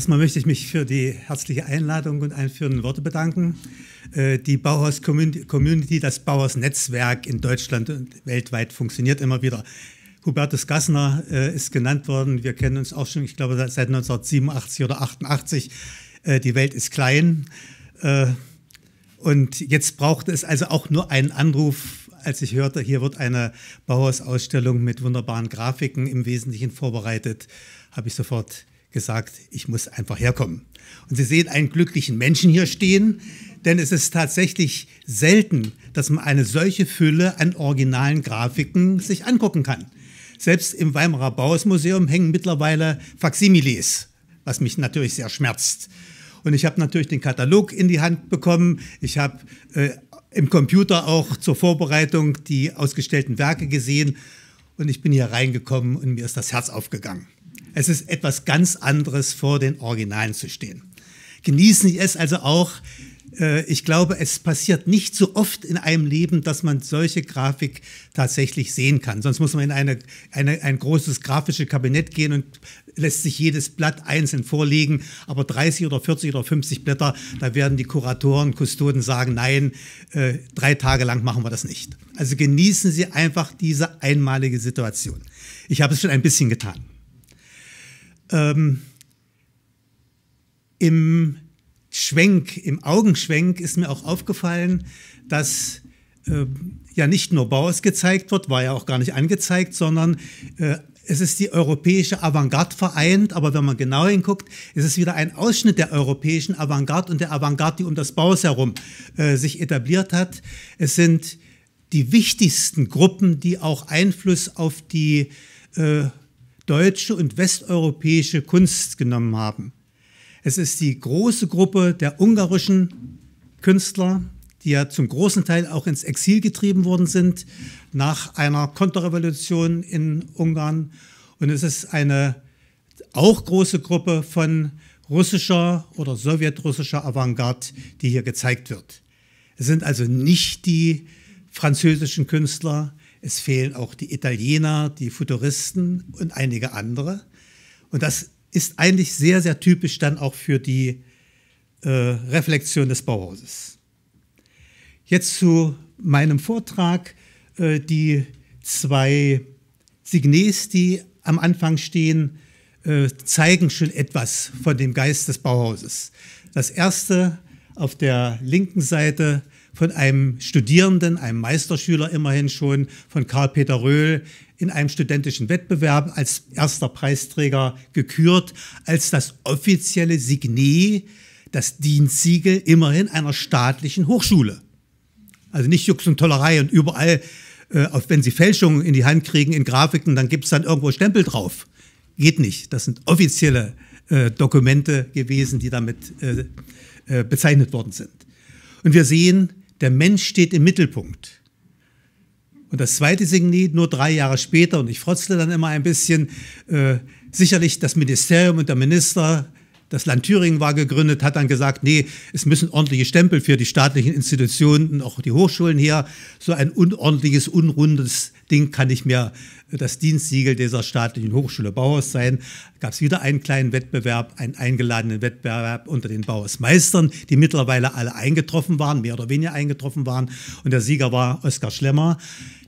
Erstmal möchte ich mich für die herzliche Einladung und einführenden Worte bedanken. Äh, die Bauhaus Community, das Bauhaus Netzwerk in Deutschland und weltweit funktioniert immer wieder. Hubertus Gassner äh, ist genannt worden. Wir kennen uns auch schon, ich glaube, seit 1987 oder 88. Äh, die Welt ist klein. Und jetzt brauchte es also auch nur einen Anruf als ich hörte, hier wird eine Bauhaus-Ausstellung mit wunderbaren Grafiken im Wesentlichen vorbereitet, habe ich sofort gesagt, ich muss einfach herkommen. Und Sie sehen einen glücklichen Menschen hier stehen, denn es ist tatsächlich selten, dass man eine solche Fülle an originalen Grafiken sich angucken kann. Selbst im Weimarer Bauhausmuseum hängen mittlerweile Faximiles, was mich natürlich sehr schmerzt. Und ich habe natürlich den Katalog in die Hand bekommen. Ich habe äh, im Computer auch zur Vorbereitung die ausgestellten Werke gesehen. Und ich bin hier reingekommen und mir ist das Herz aufgegangen. Es ist etwas ganz anderes, vor den Originalen zu stehen. Genießen Sie es also auch. Äh, ich glaube, es passiert nicht so oft in einem Leben, dass man solche Grafik tatsächlich sehen kann. Sonst muss man in eine, eine ein großes grafisches Kabinett gehen und lässt sich jedes Blatt einzeln vorlegen. Aber 30 oder 40 oder 50 Blätter, da werden die Kuratoren, Kustoden sagen, nein, äh, drei Tage lang machen wir das nicht. Also genießen Sie einfach diese einmalige Situation. Ich habe es schon ein bisschen getan. Ähm, Im Schwenk, im Augenschwenk ist mir auch aufgefallen, dass äh, ja nicht nur Bauhaus gezeigt wird, war ja auch gar nicht angezeigt, sondern äh, es ist die europäische Avantgarde vereint, aber wenn man genau hinguckt, ist es wieder ein Ausschnitt der europäischen Avantgarde und der Avantgarde, die um das Bauhaus herum äh, sich etabliert hat. Es sind die wichtigsten Gruppen, die auch Einfluss auf die äh, deutsche und westeuropäische Kunst genommen haben. Es ist die große Gruppe der ungarischen Künstler, die ja zum großen Teil auch ins Exil getrieben worden sind nach einer Konterrevolution in Ungarn. Und es ist eine auch große Gruppe von russischer oder sowjetrussischer Avantgarde, die hier gezeigt wird. Es sind also nicht die französischen Künstler, es fehlen auch die Italiener, die Futuristen und einige andere. Und das ist eigentlich sehr, sehr typisch dann auch für die äh, Reflexion des Bauhauses. Jetzt zu meinem Vortrag. Äh, die zwei Signes, die am Anfang stehen, äh, zeigen schon etwas von dem Geist des Bauhauses. Das erste auf der linken Seite von einem Studierenden, einem Meisterschüler immerhin schon, von Karl-Peter Röhl in einem studentischen Wettbewerb als erster Preisträger gekürt, als das offizielle Signet, das Dienstsiegel immerhin einer staatlichen Hochschule. Also nicht Jux und Tollerei und überall, äh, auch wenn Sie Fälschungen in die Hand kriegen in Grafiken, dann gibt es dann irgendwo Stempel drauf. Geht nicht. Das sind offizielle äh, Dokumente gewesen, die damit äh, äh bezeichnet worden sind. Und wir sehen, der Mensch steht im Mittelpunkt. Und das zweite Signet nur drei Jahre später, und ich frotzle dann immer ein bisschen, äh, sicherlich das Ministerium und der Minister, das Land Thüringen war gegründet, hat dann gesagt, nee, es müssen ordentliche Stempel für die staatlichen Institutionen und auch die Hochschulen her. So ein unordentliches, unrundes Ding kann ich mir das Dienstsiegel dieser staatlichen Hochschule Bauhaus sein, gab es wieder einen kleinen Wettbewerb, einen eingeladenen Wettbewerb unter den Bauhausmeistern, die mittlerweile alle eingetroffen waren, mehr oder weniger eingetroffen waren. Und der Sieger war Oskar Schlemmer.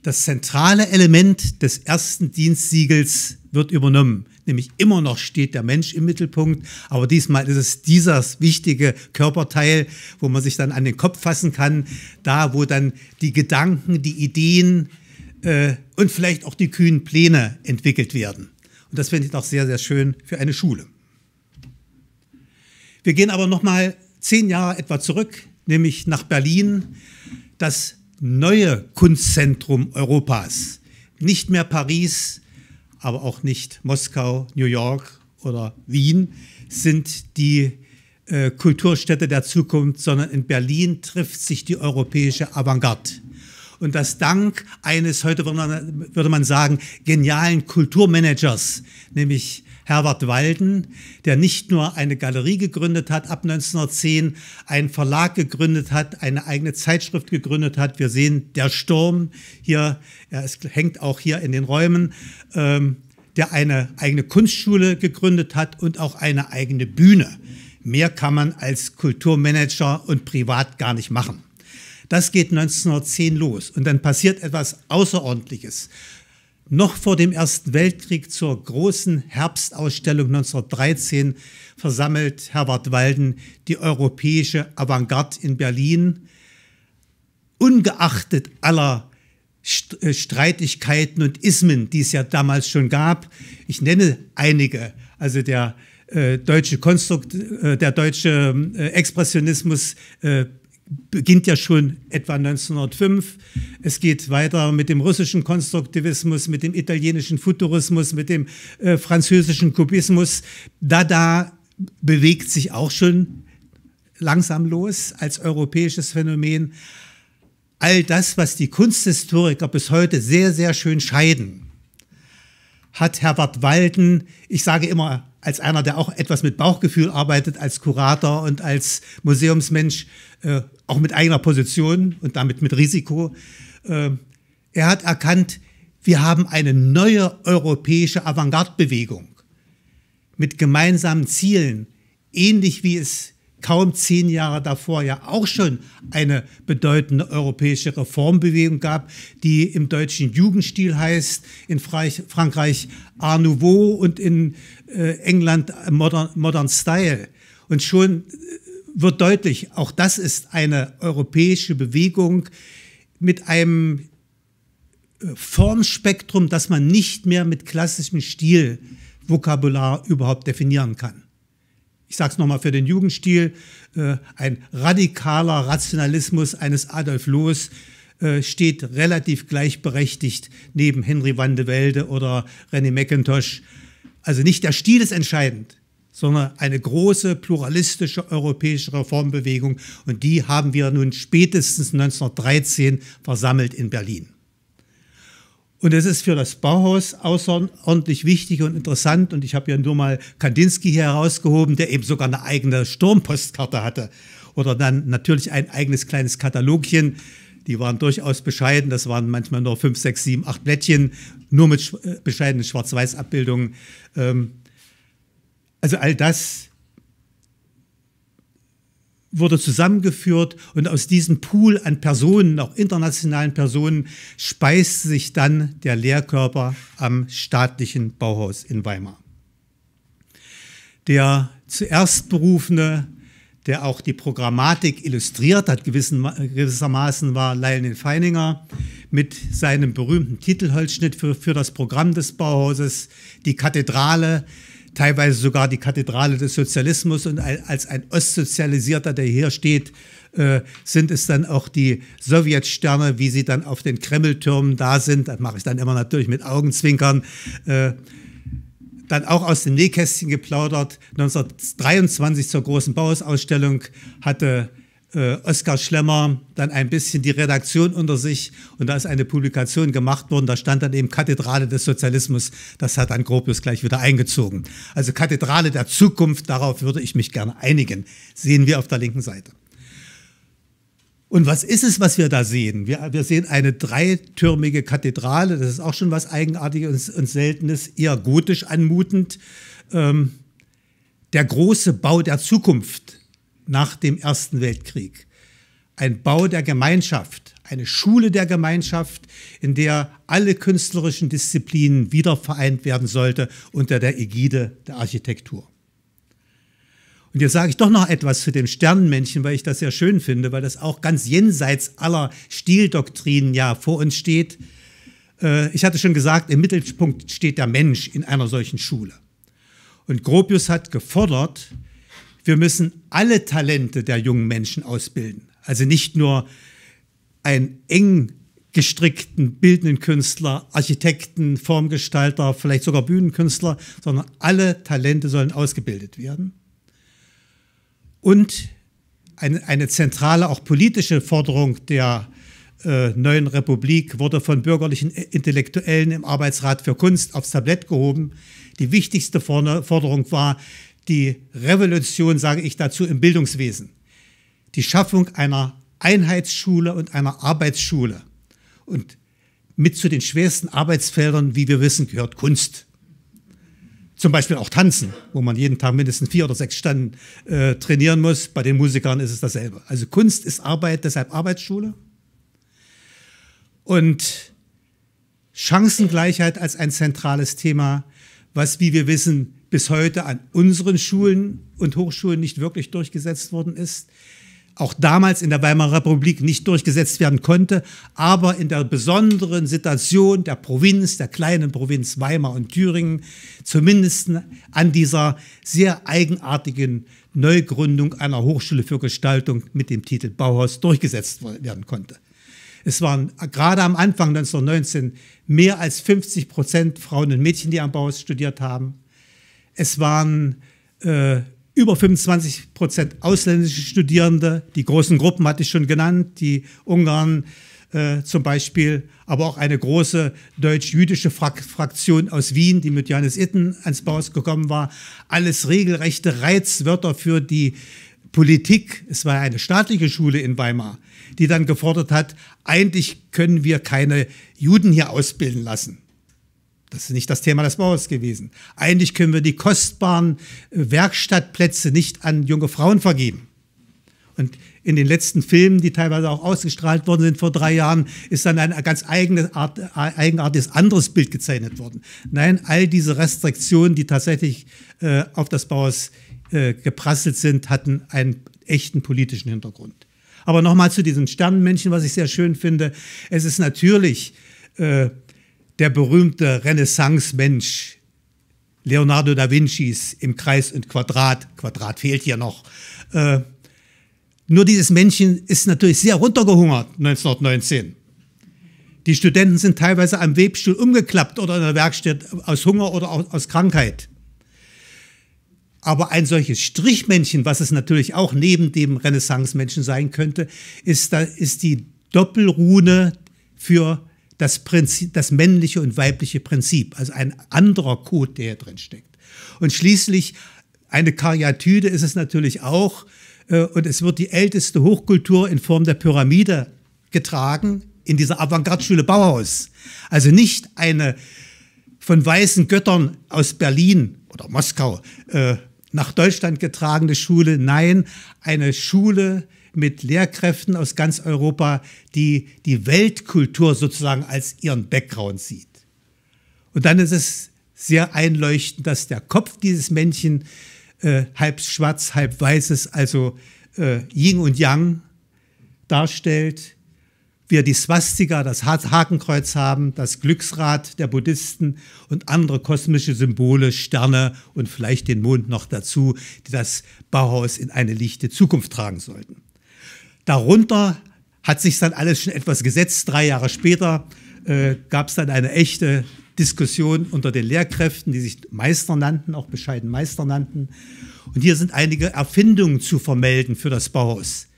Das zentrale Element des ersten Dienstsiegels wird übernommen. Nämlich immer noch steht der Mensch im Mittelpunkt, aber diesmal ist es dieses wichtige Körperteil, wo man sich dann an den Kopf fassen kann, da wo dann die Gedanken, die Ideen, äh, und vielleicht auch die kühnen Pläne entwickelt werden. Und das finde ich auch sehr, sehr schön für eine Schule. Wir gehen aber noch mal zehn Jahre etwa zurück, nämlich nach Berlin, das neue Kunstzentrum Europas. Nicht mehr Paris, aber auch nicht Moskau, New York oder Wien sind die äh, Kulturstädte der Zukunft, sondern in Berlin trifft sich die europäische Avantgarde und das dank eines, heute würde man, würde man sagen, genialen Kulturmanagers, nämlich Herbert Walden, der nicht nur eine Galerie gegründet hat ab 1910, einen Verlag gegründet hat, eine eigene Zeitschrift gegründet hat. Wir sehen der Sturm hier, er es hängt auch hier in den Räumen, ähm, der eine eigene Kunstschule gegründet hat und auch eine eigene Bühne. Mehr kann man als Kulturmanager und privat gar nicht machen. Das geht 1910 los und dann passiert etwas Außerordentliches. Noch vor dem Ersten Weltkrieg zur großen Herbstausstellung 1913 versammelt Herbert Walden die europäische Avantgarde in Berlin. Ungeachtet aller äh, Streitigkeiten und Ismen, die es ja damals schon gab. Ich nenne einige. Also der äh, deutsche Konstrukt, äh, der deutsche äh, Expressionismus äh, beginnt ja schon etwa 1905. Es geht weiter mit dem russischen Konstruktivismus, mit dem italienischen Futurismus, mit dem äh, französischen Kubismus. Dada bewegt sich auch schon langsam los als europäisches Phänomen. All das, was die Kunsthistoriker bis heute sehr, sehr schön scheiden, hat Herbert Walden, ich sage immer als einer, der auch etwas mit Bauchgefühl arbeitet, als Kurator und als Museumsmensch, äh, auch mit eigener Position und damit mit Risiko. Äh, er hat erkannt, wir haben eine neue europäische Avantgarde-Bewegung mit gemeinsamen Zielen, ähnlich wie es kaum zehn Jahre davor ja auch schon eine bedeutende europäische Reformbewegung gab, die im deutschen Jugendstil heißt, in Frankreich Art Nouveau und in äh, England Modern, Modern Style. Und schon äh, wird deutlich, auch das ist eine europäische Bewegung mit einem äh, Formspektrum, das man nicht mehr mit klassischem Stil Vokabular überhaupt definieren kann ich sage es nochmal für den Jugendstil, äh, ein radikaler Rationalismus eines Adolf Loos äh, steht relativ gleichberechtigt neben Henry van de Welde oder René McIntosh. Also nicht der Stil ist entscheidend, sondern eine große pluralistische europäische Reformbewegung. Und die haben wir nun spätestens 1913 versammelt in Berlin. Und es ist für das Bauhaus außerordentlich wichtig und interessant. Und ich habe ja nur mal Kandinsky hier herausgehoben, der eben sogar eine eigene Sturmpostkarte hatte. Oder dann natürlich ein eigenes kleines Katalogchen. Die waren durchaus bescheiden. Das waren manchmal nur fünf, sechs, sieben, acht Blättchen, nur mit äh, bescheidenen Schwarz-Weiß-Abbildungen. Ähm, also all das wurde zusammengeführt und aus diesem Pool an Personen, auch internationalen Personen, speiste sich dann der Lehrkörper am staatlichen Bauhaus in Weimar. Der zuerst berufene, der auch die Programmatik illustriert hat, gewissen, gewissermaßen war Lionel Feininger mit seinem berühmten Titelholzschnitt für, für das Programm des Bauhauses, die Kathedrale, teilweise sogar die Kathedrale des Sozialismus und als ein Ostsozialisierter, der hier steht, äh, sind es dann auch die Sowjetsterne, wie sie dann auf den Kremltürmen da sind. Das mache ich dann immer natürlich mit Augenzwinkern. Äh, dann auch aus dem Nähkästchen geplaudert. 1923 zur großen Bauhausausstellung hatte äh, Oskar Schlemmer dann ein bisschen die Redaktion unter sich und da ist eine Publikation gemacht worden, da stand dann eben Kathedrale des Sozialismus, das hat dann Gropius gleich wieder eingezogen. Also Kathedrale der Zukunft, darauf würde ich mich gerne einigen, sehen wir auf der linken Seite. Und was ist es, was wir da sehen? Wir, wir sehen eine dreitürmige Kathedrale, das ist auch schon was Eigenartiges und, und Seltenes, eher gotisch anmutend. Ähm, der große Bau der Zukunft nach dem Ersten Weltkrieg. Ein Bau der Gemeinschaft, eine Schule der Gemeinschaft, in der alle künstlerischen Disziplinen wieder vereint werden sollte unter der Ägide der Architektur. Und jetzt sage ich doch noch etwas zu dem Sternenmännchen, weil ich das sehr schön finde, weil das auch ganz jenseits aller Stildoktrinen ja vor uns steht. Äh, ich hatte schon gesagt, im Mittelpunkt steht der Mensch in einer solchen Schule. Und Gropius hat gefordert, wir müssen alle Talente der jungen Menschen ausbilden. Also nicht nur einen eng gestrickten bildenden Künstler, Architekten, Formgestalter, vielleicht sogar Bühnenkünstler, sondern alle Talente sollen ausgebildet werden. Und eine, eine zentrale, auch politische Forderung der äh, neuen Republik wurde von bürgerlichen äh, Intellektuellen im Arbeitsrat für Kunst aufs Tablett gehoben. Die wichtigste Forderung war, die Revolution, sage ich dazu, im Bildungswesen. Die Schaffung einer Einheitsschule und einer Arbeitsschule. Und mit zu den schwersten Arbeitsfeldern, wie wir wissen, gehört Kunst. Zum Beispiel auch Tanzen, wo man jeden Tag mindestens vier oder sechs Stunden äh, trainieren muss. Bei den Musikern ist es dasselbe. Also Kunst ist Arbeit, deshalb Arbeitsschule. Und Chancengleichheit als ein zentrales Thema, was, wie wir wissen, bis heute an unseren Schulen und Hochschulen nicht wirklich durchgesetzt worden ist, auch damals in der Weimarer Republik nicht durchgesetzt werden konnte, aber in der besonderen Situation der Provinz, der kleinen Provinz Weimar und Thüringen, zumindest an dieser sehr eigenartigen Neugründung einer Hochschule für Gestaltung mit dem Titel Bauhaus durchgesetzt werden konnte. Es waren gerade am Anfang 1919 mehr als 50 Prozent Frauen und Mädchen, die am Bauhaus studiert haben. Es waren äh, über 25 Prozent ausländische Studierende. Die großen Gruppen hatte ich schon genannt, die Ungarn äh, zum Beispiel, aber auch eine große deutsch-jüdische Frak Fraktion aus Wien, die mit Johannes Itten ans Baus gekommen war. Alles regelrechte Reizwörter für die Politik. Es war eine staatliche Schule in Weimar, die dann gefordert hat, eigentlich können wir keine Juden hier ausbilden lassen. Das ist nicht das Thema des Bauers gewesen. Eigentlich können wir die kostbaren äh, Werkstattplätze nicht an junge Frauen vergeben. Und in den letzten Filmen, die teilweise auch ausgestrahlt worden sind vor drei Jahren, ist dann ein ganz eigenes, Art, äh, eigenartiges anderes Bild gezeichnet worden. Nein, all diese Restriktionen, die tatsächlich äh, auf das Bauhaus äh, geprasselt sind, hatten einen echten politischen Hintergrund. Aber nochmal zu diesem Sternenmännchen, was ich sehr schön finde. Es ist natürlich äh, der berühmte Renaissance-Mensch Leonardo da Vincis im Kreis und Quadrat, Quadrat fehlt hier noch, äh, nur dieses Männchen ist natürlich sehr runtergehungert 1919. Die Studenten sind teilweise am Webstuhl umgeklappt oder in der Werkstatt aus Hunger oder aus Krankheit. Aber ein solches Strichmännchen, was es natürlich auch neben dem Renaissance-Menschen sein könnte, ist, da, ist die Doppelrune für das, Prinzip, das männliche und weibliche Prinzip, also ein anderer Code, der hier drin steckt. Und schließlich eine Karyatide ist es natürlich auch, äh, und es wird die älteste Hochkultur in Form der Pyramide getragen in dieser Avantgarde-Schule Bauhaus. Also nicht eine von weißen Göttern aus Berlin oder Moskau äh, nach Deutschland getragene Schule, nein, eine Schule, äh, mit Lehrkräften aus ganz Europa, die die Weltkultur sozusagen als ihren Background sieht. Und dann ist es sehr einleuchtend, dass der Kopf dieses Männchen äh, halb schwarz, halb weiß ist, also äh, Yin und Yang darstellt. Wir die Swastika, das Hakenkreuz haben, das Glücksrad der Buddhisten und andere kosmische Symbole, Sterne und vielleicht den Mond noch dazu, die das Bauhaus in eine lichte Zukunft tragen sollten. Darunter hat sich dann alles schon etwas gesetzt. Drei Jahre später äh, gab es dann eine echte Diskussion unter den Lehrkräften, die sich Meister nannten, auch bescheiden Meister nannten. Und hier sind einige Erfindungen zu vermelden für das Bauhaus,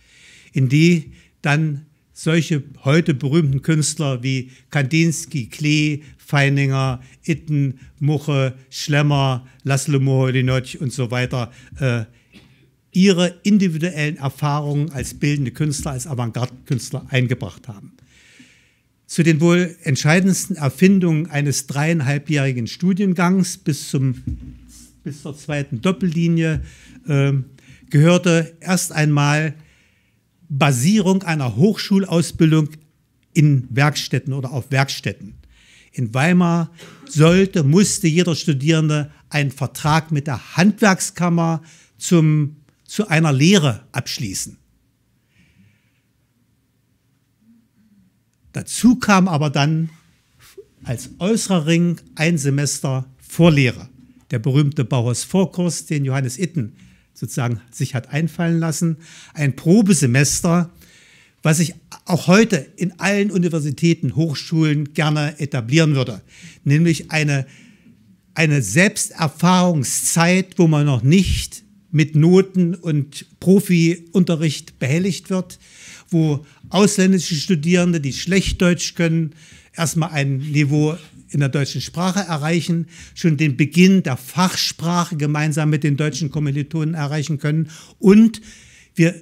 in die dann solche heute berühmten Künstler wie Kandinsky, Klee, Feininger, Itten, Muche, Schlemmer, Laszlo Moholy-Nagy und so weiter äh, ihre individuellen Erfahrungen als bildende Künstler, als Avantgarde-Künstler eingebracht haben. Zu den wohl entscheidendsten Erfindungen eines dreieinhalbjährigen Studiengangs bis, zum, bis zur zweiten Doppellinie äh, gehörte erst einmal Basierung einer Hochschulausbildung in Werkstätten oder auf Werkstätten. In Weimar sollte, musste jeder Studierende einen Vertrag mit der Handwerkskammer zum zu einer Lehre abschließen. Dazu kam aber dann als äußerer Ring ein Semester Vorlehre, der berühmte Bauhaus Vorkurs, den Johannes Itten sozusagen sich hat einfallen lassen, ein Probesemester, was ich auch heute in allen Universitäten, Hochschulen gerne etablieren würde, nämlich eine, eine Selbsterfahrungszeit, wo man noch nicht mit Noten und Profiunterricht behelligt wird, wo ausländische Studierende, die schlecht Deutsch können, erstmal ein Niveau in der deutschen Sprache erreichen, schon den Beginn der Fachsprache gemeinsam mit den deutschen Kommilitonen erreichen können. Und wir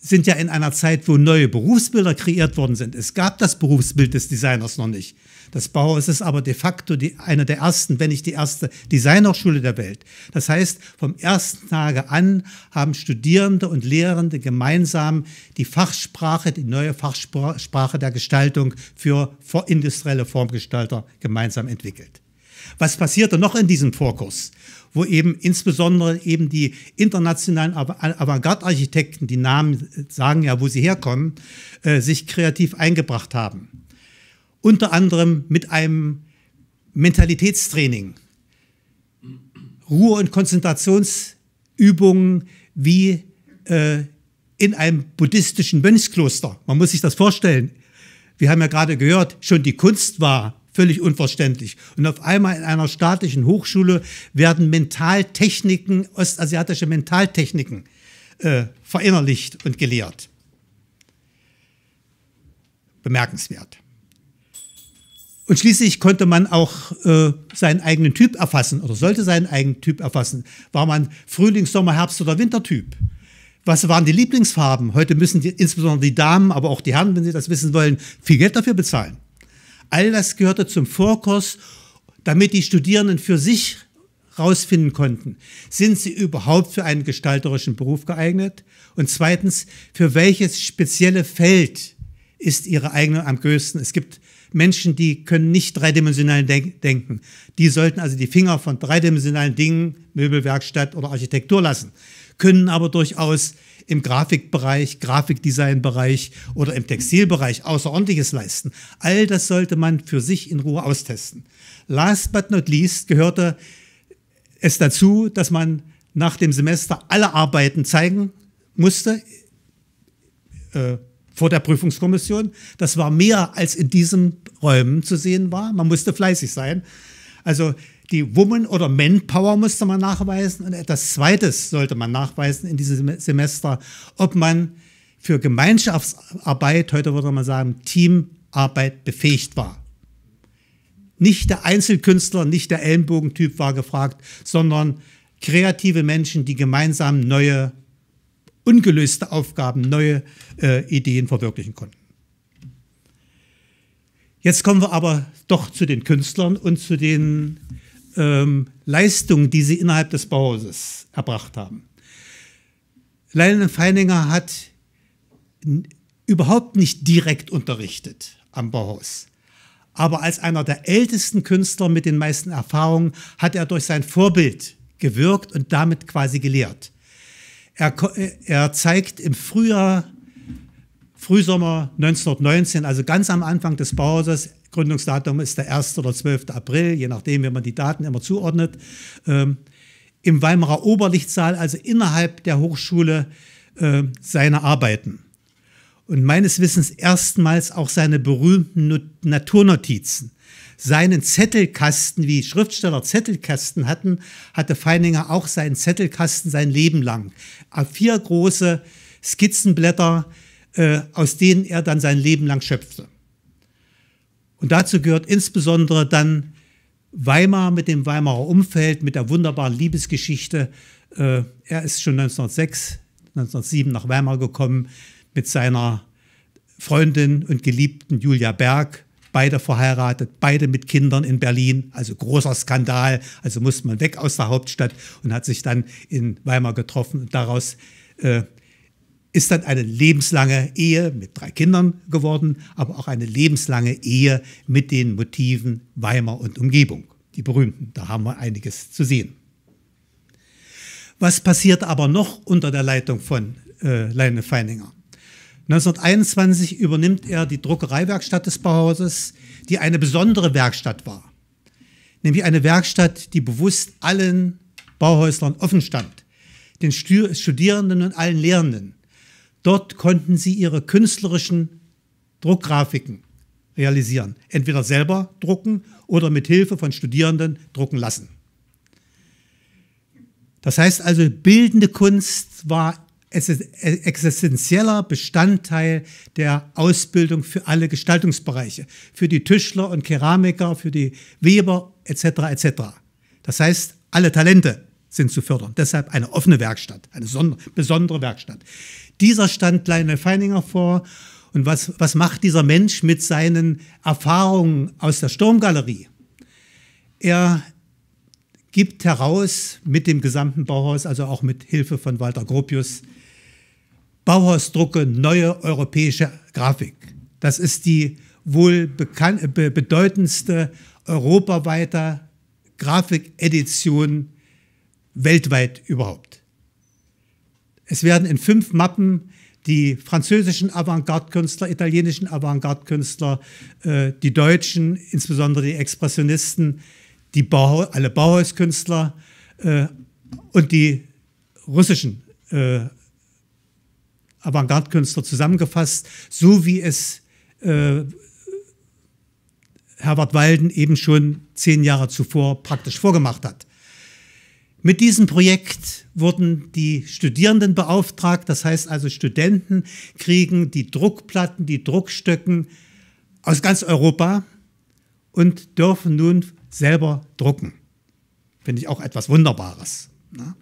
sind ja in einer Zeit, wo neue Berufsbilder kreiert worden sind. Es gab das Berufsbild des Designers noch nicht. Das Bauhaus ist aber de facto die, eine der ersten, wenn nicht die erste Designerschule der Welt. Das heißt, vom ersten Tage an haben Studierende und Lehrende gemeinsam die Fachsprache, die neue Fachsprache der Gestaltung für industrielle Formgestalter gemeinsam entwickelt. Was passierte noch in diesem Vorkurs? wo eben insbesondere eben die internationalen Avantgarde-Architekten, die Namen sagen ja, wo sie herkommen, äh, sich kreativ eingebracht haben unter anderem mit einem Mentalitätstraining, Ruhe- und Konzentrationsübungen wie äh, in einem buddhistischen Mönchskloster. Man muss sich das vorstellen. Wir haben ja gerade gehört, schon die Kunst war völlig unverständlich. Und auf einmal in einer staatlichen Hochschule werden Mentaltechniken, ostasiatische Mentaltechniken äh, verinnerlicht und gelehrt. Bemerkenswert. Und schließlich konnte man auch äh, seinen eigenen Typ erfassen oder sollte seinen eigenen Typ erfassen. War man Frühlings-, Sommer-, Herbst- oder Wintertyp? Was waren die Lieblingsfarben? Heute müssen die, insbesondere die Damen, aber auch die Herren, wenn sie das wissen wollen, viel Geld dafür bezahlen. All das gehörte zum Vorkurs, damit die Studierenden für sich herausfinden konnten, sind sie überhaupt für einen gestalterischen Beruf geeignet? Und zweitens, für welches spezielle Feld ist ihre Eignung am größten? Es gibt Menschen, die können nicht dreidimensional denk denken. Die sollten also die Finger von dreidimensionalen Dingen, Möbelwerkstatt oder Architektur lassen, können aber durchaus im Grafikbereich, Grafikdesignbereich oder im Textilbereich Außerordentliches leisten. All das sollte man für sich in Ruhe austesten. Last but not least gehörte es dazu, dass man nach dem Semester alle Arbeiten zeigen musste, äh, vor der Prüfungskommission. Das war mehr, als in diesen Räumen zu sehen war. Man musste fleißig sein. Also die Woman- oder Manpower musste man nachweisen. Und etwas Zweites sollte man nachweisen in diesem Semester, ob man für Gemeinschaftsarbeit, heute würde man sagen Teamarbeit, befähigt war. Nicht der Einzelkünstler, nicht der Ellenbogentyp war gefragt, sondern kreative Menschen, die gemeinsam neue ungelöste Aufgaben, neue äh, Ideen verwirklichen konnten. Jetzt kommen wir aber doch zu den Künstlern und zu den ähm, Leistungen, die sie innerhalb des Bauhauses erbracht haben. Leinen Feininger hat überhaupt nicht direkt unterrichtet am Bauhaus. Aber als einer der ältesten Künstler mit den meisten Erfahrungen hat er durch sein Vorbild gewirkt und damit quasi gelehrt. Er, er zeigt im Frühjahr, Frühsommer 1919, also ganz am Anfang des Bauhauses, Gründungsdatum ist der 1. oder 12. April, je nachdem, wie man die Daten immer zuordnet, ähm, im Weimarer Oberlichtsaal, also innerhalb der Hochschule, äh, seine Arbeiten. Und meines Wissens erstmals auch seine berühmten Naturnotizen seinen Zettelkasten, wie Schriftsteller Zettelkasten hatten, hatte Feininger auch seinen Zettelkasten sein Leben lang. Vier große Skizzenblätter, äh, aus denen er dann sein Leben lang schöpfte. Und dazu gehört insbesondere dann Weimar mit dem Weimarer Umfeld, mit der wunderbaren Liebesgeschichte. Äh, er ist schon 1906, 1907 nach Weimar gekommen mit seiner Freundin und Geliebten Julia Berg beide verheiratet, beide mit Kindern in Berlin, also großer Skandal, also musste man weg aus der Hauptstadt und hat sich dann in Weimar getroffen und daraus äh, ist dann eine lebenslange Ehe mit drei Kindern geworden, aber auch eine lebenslange Ehe mit den Motiven Weimar und Umgebung, die berühmten, da haben wir einiges zu sehen. Was passiert aber noch unter der Leitung von äh, Leine Feininger? 1921 übernimmt er die Druckereiwerkstatt des Bauhauses, die eine besondere Werkstatt war. Nämlich eine Werkstatt, die bewusst allen Bauhäuslern offen stand, den Studierenden und allen Lehrenden. Dort konnten sie ihre künstlerischen Druckgrafiken realisieren, entweder selber drucken oder mit Hilfe von Studierenden drucken lassen. Das heißt also, bildende Kunst war es ist e-, existenzieller Bestandteil der Ausbildung für alle Gestaltungsbereiche, für die Tischler und Keramiker, für die Weber etc. etc. Das heißt, alle Talente sind zu fördern. Deshalb eine offene Werkstatt, eine besondere Werkstatt. Dieser stand Lionel Feininger vor und was, was macht dieser Mensch mit seinen Erfahrungen aus der Sturmgalerie? Er gibt heraus mit dem gesamten Bauhaus, also auch mit Hilfe von Walter Gropius, Bauhausdrucke neue europäische Grafik. Das ist die wohl bekannt, be bedeutendste europaweite Grafikedition weltweit überhaupt. Es werden in fünf Mappen die französischen Avantgarde-Künstler, italienischen Avantgarde-Künstler, äh, die Deutschen, insbesondere die Expressionisten, die Bau alle Bauhauskünstler äh, und die russischen äh, Avantgarde-Künstler zusammengefasst, so wie es äh, Herbert Walden eben schon zehn Jahre zuvor praktisch vorgemacht hat. Mit diesem Projekt wurden die Studierenden beauftragt, das heißt also Studenten kriegen die Druckplatten, die Druckstöcken aus ganz Europa und dürfen nun selber drucken. Finde ich auch etwas Wunderbares. Ne?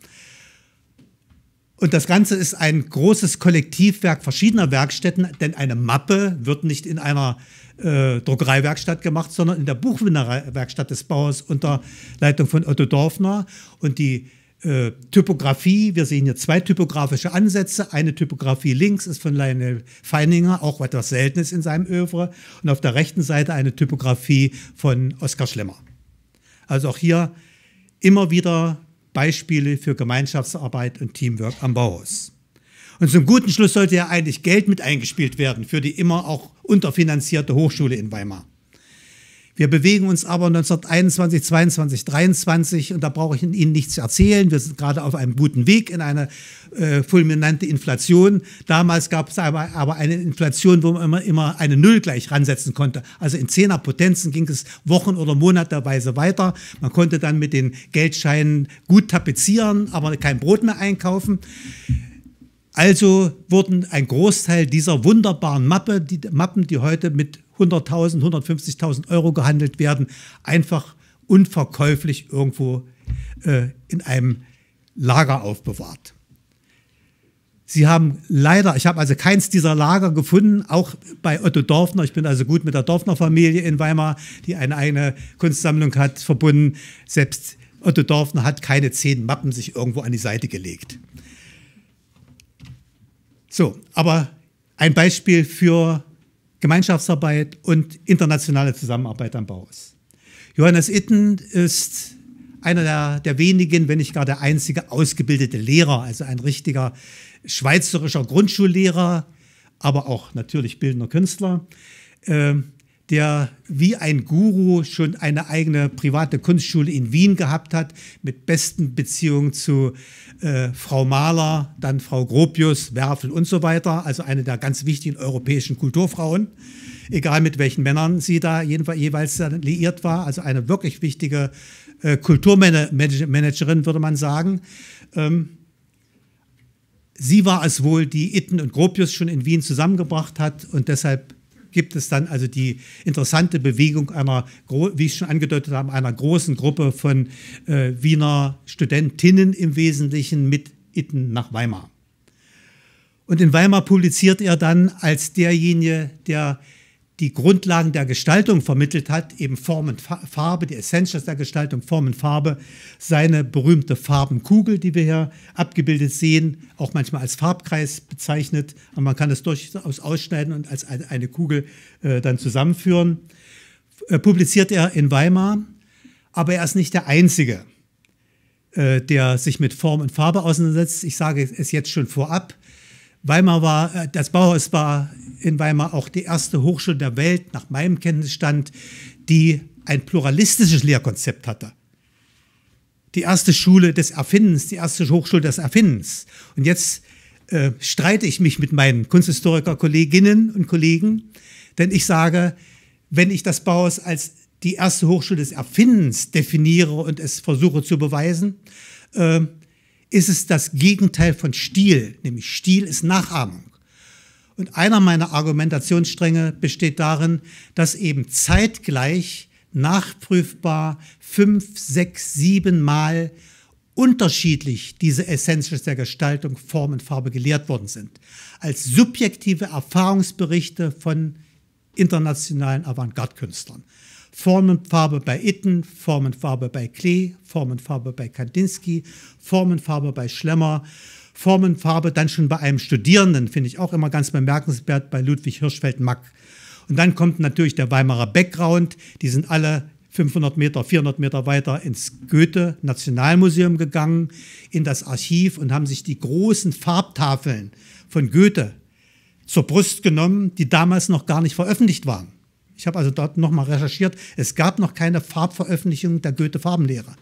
Und das Ganze ist ein großes Kollektivwerk verschiedener Werkstätten, denn eine Mappe wird nicht in einer äh, Druckereiwerkstatt gemacht, sondern in der Buchbinderwerkstatt des Bauers unter Leitung von Otto Dorfner. Und die äh, Typografie, wir sehen hier zwei typografische Ansätze. Eine Typografie links ist von Lionel Feininger, auch etwas Seltenes in seinem Övre. Und auf der rechten Seite eine Typografie von Oskar Schlemmer. Also auch hier immer wieder Beispiele für Gemeinschaftsarbeit und Teamwork am Bauhaus. Und zum guten Schluss sollte ja eigentlich Geld mit eingespielt werden für die immer auch unterfinanzierte Hochschule in Weimar. Wir bewegen uns aber 1921, 22, 23 und da brauche ich Ihnen nichts zu erzählen. Wir sind gerade auf einem guten Weg in eine äh, fulminante Inflation. Damals gab es aber, aber, eine Inflation, wo man immer, immer eine Null gleich ransetzen konnte. Also in Zehnerpotenzen ging es Wochen oder Monateweise weiter. Man konnte dann mit den Geldscheinen gut tapezieren, aber kein Brot mehr einkaufen. Also wurden ein Großteil dieser wunderbaren Mappe, die, Mappen, die heute mit 100.000, 150.000 Euro gehandelt werden, einfach unverkäuflich irgendwo äh, in einem Lager aufbewahrt. Sie haben leider, ich habe also keins dieser Lager gefunden, auch bei Otto Dorfner. Ich bin also gut mit der Dorfner Familie in Weimar, die eine eigene Kunstsammlung hat, verbunden. Selbst Otto Dorfner hat keine zehn Mappen sich irgendwo an die Seite gelegt. So, aber ein Beispiel für Gemeinschaftsarbeit und internationale Zusammenarbeit am Bau ist. Johannes Itten ist einer der, der wenigen, wenn nicht gar der einzige ausgebildete Lehrer, also ein richtiger schweizerischer Grundschullehrer, aber auch natürlich bildender Künstler. Ähm, der wie ein Guru schon eine eigene private Kunstschule in Wien gehabt hat, mit besten Beziehungen zu äh, Frau Mahler, dann Frau Gropius, Werfel und so weiter, also eine der ganz wichtigen europäischen Kulturfrauen, egal mit welchen Männern sie da jeweils liiert war, also eine wirklich wichtige äh, Kulturmanagerin, würde man sagen. Ähm, sie war es wohl, die Itten und Gropius schon in Wien zusammengebracht hat und deshalb gibt es dann also die interessante Bewegung einer, wie ich schon angedeutet habe, einer großen Gruppe von äh, Wiener Studentinnen im Wesentlichen mit Itten nach Weimar. Und in Weimar publiziert er dann als derjenige, der die Grundlagen der Gestaltung vermittelt hat, eben Form und Farbe, die Essentials der Gestaltung, Form und Farbe, seine berühmte Farbenkugel, die wir hier abgebildet sehen, auch manchmal als Farbkreis bezeichnet, aber man kann es durchaus ausschneiden und als eine Kugel äh, dann zusammenführen. Äh, publiziert er in Weimar, aber er ist nicht der Einzige, äh, der sich mit Form und Farbe auseinandersetzt. Ich sage es jetzt schon vorab. Weimar war, äh, das Bauhaus war in Weimar auch die erste Hochschule der Welt, nach meinem Kenntnisstand, die ein pluralistisches Lehrkonzept hatte. Die erste Schule des Erfindens, die erste Hochschule des Erfindens. Und jetzt äh, streite ich mich mit meinen Kunsthistoriker-Kolleginnen und Kollegen, denn ich sage, wenn ich das Bauhaus als die erste Hochschule des Erfindens definiere und es versuche zu beweisen, äh, ist es das Gegenteil von Stil, nämlich Stil ist Nachahmung. Und einer meiner Argumentationsstränge besteht darin, dass eben zeitgleich nachprüfbar fünf, sechs, sieben Mal unterschiedlich diese Essentials der Gestaltung, Form und Farbe gelehrt worden sind. Als subjektive Erfahrungsberichte von internationalen Avantgarde-Künstlern. Form und Farbe bei Itten, Form und Farbe bei Klee, Form und Farbe bei Kandinsky, Form und Farbe bei Schlemmer, Formenfarbe dann schon bei einem Studierenden, finde ich auch immer ganz bemerkenswert bei Ludwig Hirschfeld-Mack. Und dann kommt natürlich der Weimarer Background. Die sind alle 500 Meter, 400 Meter weiter ins Goethe-Nationalmuseum gegangen, in das Archiv und haben sich die großen Farbtafeln von Goethe zur Brust genommen, die damals noch gar nicht veröffentlicht waren. Ich habe also dort nochmal recherchiert. Es gab noch keine Farbveröffentlichung der Goethe-Farbenlehre.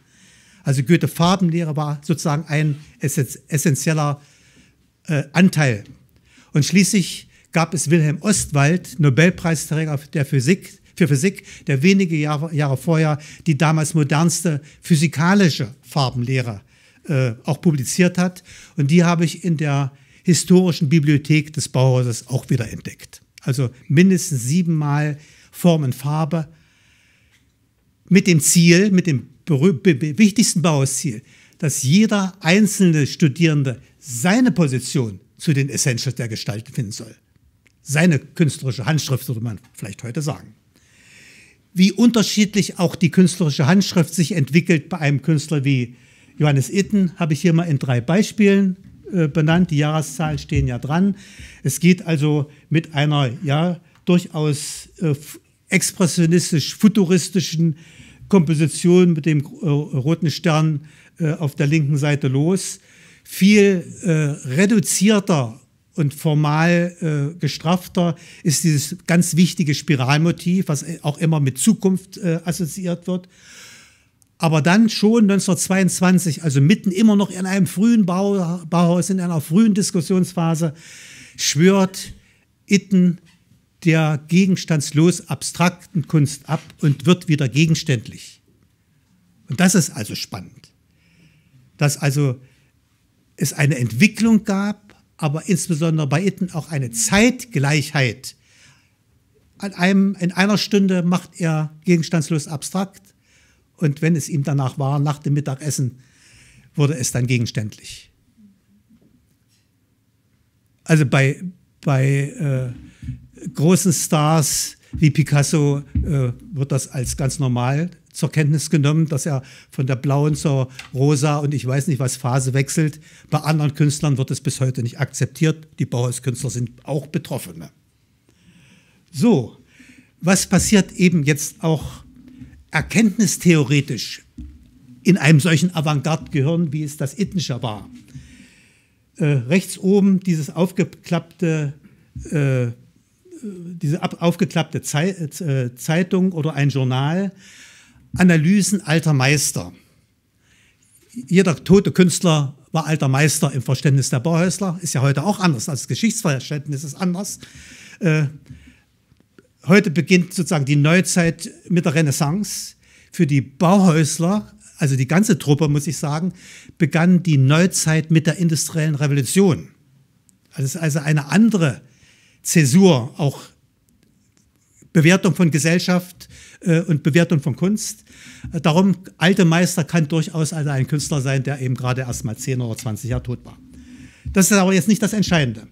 Also Goethe Farbenlehre war sozusagen ein essentieller äh, Anteil. Und schließlich gab es Wilhelm Ostwald, Nobelpreisträger der Physik, für Physik, der wenige Jahre, Jahre vorher die damals modernste physikalische Farbenlehre äh, auch publiziert hat. Und die habe ich in der historischen Bibliothek des Bauhauses auch wieder entdeckt. Also mindestens siebenmal Form und Farbe mit dem Ziel, mit dem wichtigsten Bauhausziel, dass jeder einzelne Studierende seine Position zu den Essentials der Gestalten finden soll. Seine künstlerische Handschrift, würde man vielleicht heute sagen. Wie unterschiedlich auch die künstlerische Handschrift sich entwickelt bei einem Künstler wie Johannes Itten, habe ich hier mal in drei Beispielen äh, benannt. Die Jahreszahlen stehen ja dran. Es geht also mit einer ja durchaus äh, expressionistisch-futuristischen Komposition mit dem äh, roten Stern äh, auf der linken Seite los viel äh, reduzierter und formal äh, gestraffter ist dieses ganz wichtige Spiralmotiv, was auch immer mit Zukunft assoziiert wird. Aber dann schon 1922, also mitten immer noch in einem frühen Bauhaus, in einer frühen Diskussionsphase, schwört Itten der gegenstandslos abstrakten Kunst ab und wird wieder gegenständlich. Und das ist also spannend, dass also es eine Entwicklung gab, aber insbesondere bei Itten auch eine Zeitgleichheit. An einem, in einer Stunde macht er gegenstandslos abstrakt und wenn es ihm danach war, nach dem Mittagessen, wurde es dann gegenständlich. Also bei, bei äh, großen Stars wie Picasso äh, wird das als ganz normal zur Kenntnis genommen, dass er von der blauen zur rosa und ich weiß nicht was Phase wechselt. Bei anderen Künstlern wird es bis heute nicht akzeptiert. Die Bauhauskünstler sind auch Betroffene. So, was passiert eben jetzt auch erkenntnistheoretisch in einem solchen Avantgarde-Gehirn, wie es das Ethnische war? Äh, rechts oben dieses aufgeklappte äh, diese aufgeklappte äh, äh, Zeitung oder ein Journal, Analysen alter Meister. Jeder tote Künstler war alter Meister im Verständnis der Bauhäusler, ist ja heute auch anders, als das Geschichtsverständnis ist anders. Äh, heute beginnt sozusagen die Neuzeit mit der Renaissance. Für die Bauhäusler, also die ganze Truppe, muss ich sagen, begann die Neuzeit mit der industriellen Revolution. Also ist also eine andere äh, Zäsur, auch Bewertung von Gesellschaft äh, und Bewertung von Kunst. Äh, darum, alte Meister kann durchaus also ein Künstler sein, der eben gerade erst mal 10 oder 20 Jahre tot war. Das ist aber jetzt nicht das Entscheidende.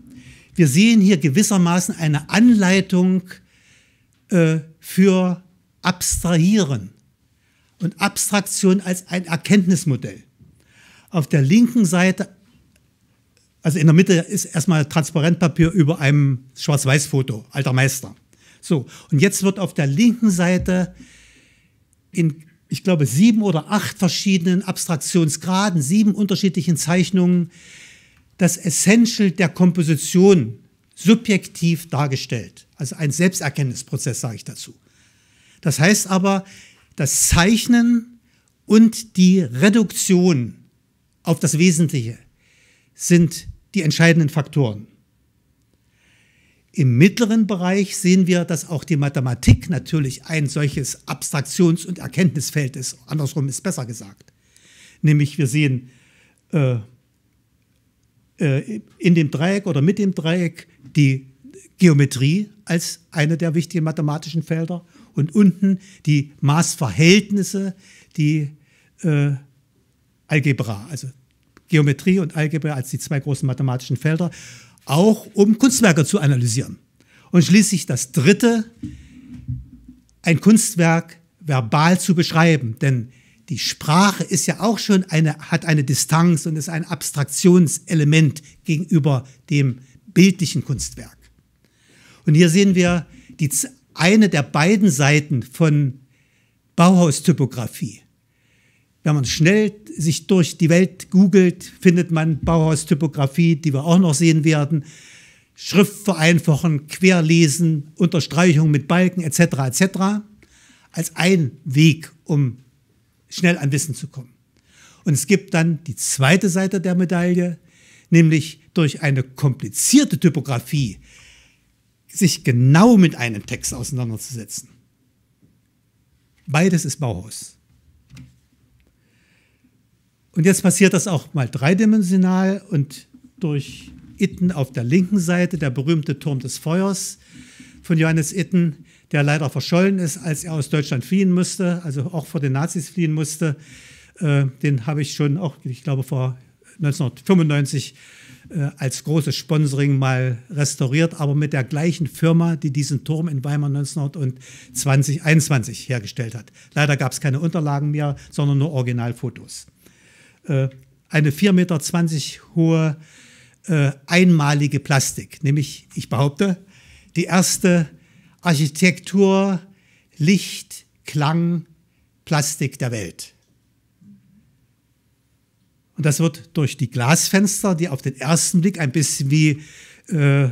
Wir sehen hier gewissermaßen eine Anleitung äh, für Abstrahieren und Abstraktion als ein Erkenntnismodell. Auf der linken Seite also in der Mitte ist erstmal Transparentpapier über einem Schwarz-Weiß-Foto, alter Meister. So, und jetzt wird auf der linken Seite in, ich glaube, sieben oder acht verschiedenen Abstraktionsgraden, sieben unterschiedlichen Zeichnungen das Essential der Komposition subjektiv dargestellt. Also ein Selbsterkenntnisprozess, sage ich dazu. Das heißt aber, das Zeichnen und die Reduktion auf das Wesentliche sind die entscheidenden Faktoren. Im mittleren Bereich sehen wir, dass auch die Mathematik natürlich ein solches Abstraktions- und Erkenntnisfeld ist. Andersrum ist besser gesagt. Nämlich wir sehen äh, äh, in dem Dreieck oder mit dem Dreieck die Geometrie als eine der wichtigen mathematischen Felder und unten die Maßverhältnisse, die äh, Algebra, also Geometrie und Algebra als die zwei großen mathematischen Felder, auch um Kunstwerke zu analysieren. Und schließlich das Dritte, ein Kunstwerk verbal zu beschreiben, denn die Sprache ist ja auch schon eine, hat eine Distanz und ist ein Abstraktionselement gegenüber dem bildlichen Kunstwerk. Und hier sehen wir die, eine der beiden Seiten von Bauhaustypografie. Wenn man schnell sich durch die Welt googelt, findet man Bauhaustypografie, die wir auch noch sehen werden. Schrift vereinfachen, querlesen, Unterstreichung mit Balken etc. etc. als ein Weg, um schnell an Wissen zu kommen. Und es gibt dann die zweite Seite der Medaille, nämlich durch eine komplizierte Typografie sich genau mit einem Text auseinanderzusetzen. Beides ist Bauhaus. Und jetzt passiert das auch mal dreidimensional und durch Itten auf der linken Seite, der berühmte Turm des Feuers von Johannes Itten, der leider verschollen ist, als er aus Deutschland fliehen musste, also auch vor den Nazis fliehen musste. Äh, den habe ich schon auch, ich glaube, vor 1995 äh, als großes Sponsoring mal restauriert, aber mit der gleichen Firma, die diesen Turm in Weimar 1921 hergestellt hat. Leider gab es keine Unterlagen mehr, sondern nur Originalfotos. Äh, eine 4,20 Meter hohe äh, einmalige Plastik. Nämlich, ich behaupte, die erste Architektur, Licht, Klang, Plastik der Welt. Und das wird durch die Glasfenster, die auf den ersten Blick ein bisschen wie äh, äh,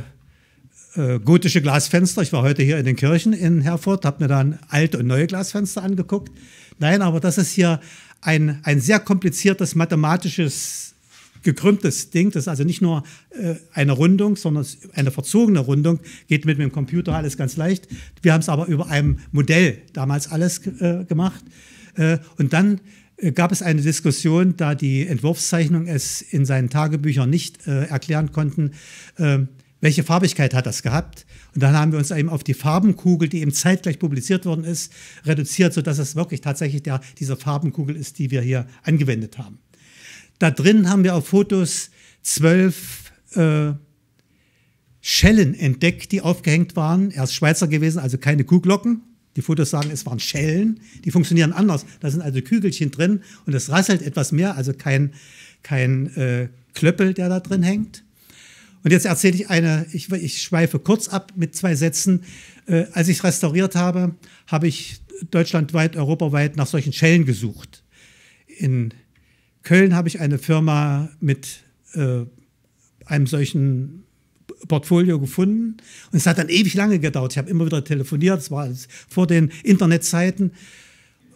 gotische Glasfenster, ich war heute hier in den Kirchen in Herford, habe mir dann alte und neue Glasfenster angeguckt. Nein, aber das ist hier ein, ein sehr kompliziertes mathematisches gekrümmtes Ding. Das ist also nicht nur äh, eine Rundung, sondern eine verzogene Rundung. Geht mit, mit dem Computer alles ganz leicht. Wir haben es aber über einem Modell damals alles äh, gemacht. Äh, und dann äh, gab es eine Diskussion, da die Entwurfszeichnung es in seinen Tagebüchern nicht äh, erklären konnten ähm, welche Farbigkeit hat das gehabt? Und dann haben wir uns eben auf die Farbenkugel, die eben zeitgleich publiziert worden ist, reduziert, sodass es wirklich tatsächlich der, diese Farbenkugel ist, die wir hier angewendet haben. Da drin haben wir auf Fotos zwölf äh, Schellen entdeckt, die aufgehängt waren. Er ist Schweizer gewesen, also keine Kuhglocken. Die Fotos sagen, es waren Schellen. Die funktionieren anders. Da sind also Kügelchen drin und es rasselt etwas mehr, also kein, kein äh, Klöppel, der da drin hängt. Und jetzt erzähle ich eine, ich, ich schweife kurz ab mit zwei Sätzen. Äh, als ich es restauriert habe, habe ich deutschlandweit, europaweit nach solchen Schellen gesucht. In Köln habe ich eine Firma mit äh, einem solchen Portfolio gefunden. Und es hat dann ewig lange gedauert. Ich habe immer wieder telefoniert, es war vor den Internetzeiten.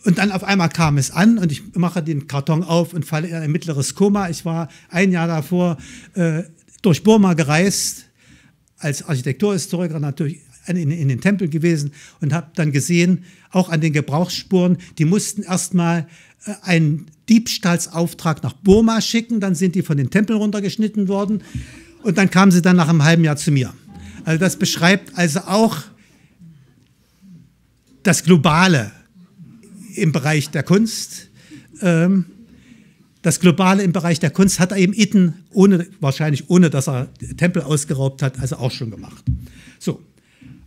Und dann auf einmal kam es an und ich mache den Karton auf und falle in ein mittleres Koma. Ich war ein Jahr davor äh, durch Burma gereist, als Architekturhistoriker natürlich in, in den Tempel gewesen und habe dann gesehen, auch an den Gebrauchsspuren, die mussten erstmal äh, einen Diebstahlsauftrag nach Burma schicken, dann sind die von den Tempeln runtergeschnitten worden und dann kamen sie dann nach einem halben Jahr zu mir. Also das beschreibt also auch das Globale im Bereich der Kunst. Ähm, das Globale im Bereich der Kunst hat er eben Itten, ohne, wahrscheinlich ohne, dass er Tempel ausgeraubt hat, also auch schon gemacht. So,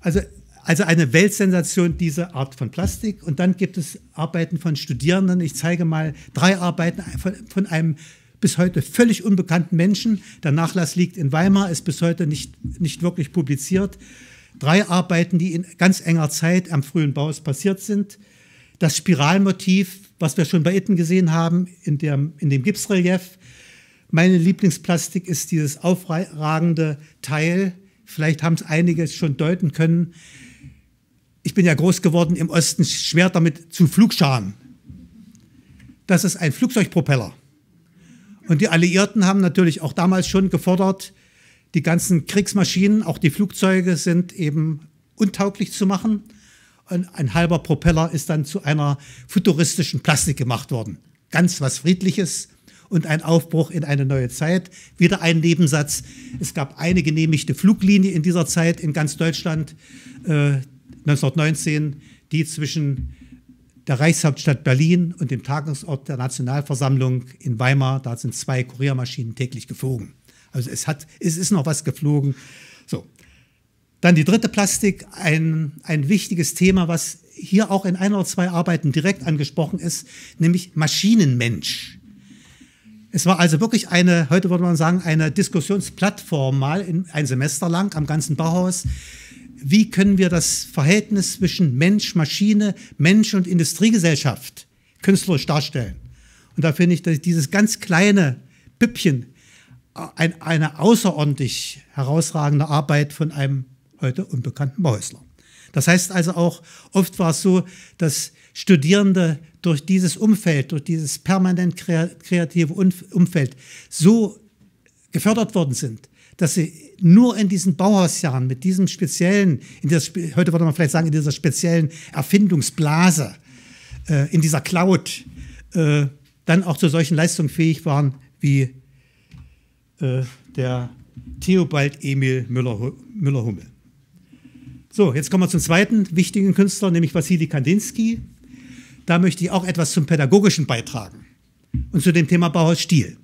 also, also eine Weltsensation, diese Art von Plastik. Und dann gibt es Arbeiten von Studierenden. Ich zeige mal drei Arbeiten von, von einem bis heute völlig unbekannten Menschen. Der Nachlass liegt in Weimar, ist bis heute nicht, nicht wirklich publiziert. Drei Arbeiten, die in ganz enger Zeit am frühen Baus passiert sind das Spiralmotiv, was wir schon bei Itten gesehen haben, in, der, in dem Gipsrelief. Meine Lieblingsplastik ist dieses aufragende Teil. Vielleicht haben es einige schon deuten können. Ich bin ja groß geworden im Osten, schwer damit zu Flugscharen. Das ist ein Flugzeugpropeller. Und die Alliierten haben natürlich auch damals schon gefordert, die ganzen Kriegsmaschinen, auch die Flugzeuge sind eben untauglich zu machen ein, ein halber Propeller ist dann zu einer futuristischen Plastik gemacht worden. Ganz was Friedliches und ein Aufbruch in eine neue Zeit. Wieder ein Nebensatz. Es gab eine genehmigte Fluglinie in dieser Zeit in ganz Deutschland äh, 1919, die zwischen der Reichshauptstadt Berlin und dem Tagungsort der Nationalversammlung in Weimar, da sind zwei Kuriermaschinen täglich geflogen. Also es, hat, es ist noch was geflogen. So, dann die dritte Plastik, ein, ein wichtiges Thema, was hier auch in ein oder zwei Arbeiten direkt angesprochen ist, nämlich Maschinenmensch. Es war also wirklich eine, heute würde man sagen, eine Diskussionsplattform mal in, ein Semester lang am ganzen Bauhaus. Wie können wir das Verhältnis zwischen Mensch, Maschine, Mensch und Industriegesellschaft künstlerisch darstellen? Und da finde ich, dass dieses ganz kleine Püppchen äh, ein, eine außerordentlich herausragende Arbeit von einem heute unbekannten Bauhäusler. Das heißt also auch, oft war es so, dass Studierende durch dieses Umfeld, durch dieses permanent kreative Umfeld so gefördert worden sind, dass sie nur in diesen Bauhausjahren mit diesem speziellen, das, heute würde man vielleicht sagen, in dieser speziellen Erfindungsblase, äh, in dieser Cloud, äh, dann auch zu solchen Leistungen fähig waren wie äh, der Theobald Emil Müller-Hummel. müller hummel so, jetzt kommen wir zum zweiten wichtigen Künstler, nämlich Wassili Kandinsky. Da möchte ich auch etwas zum Pädagogischen beitragen und zu dem Thema Bauhaus Stil.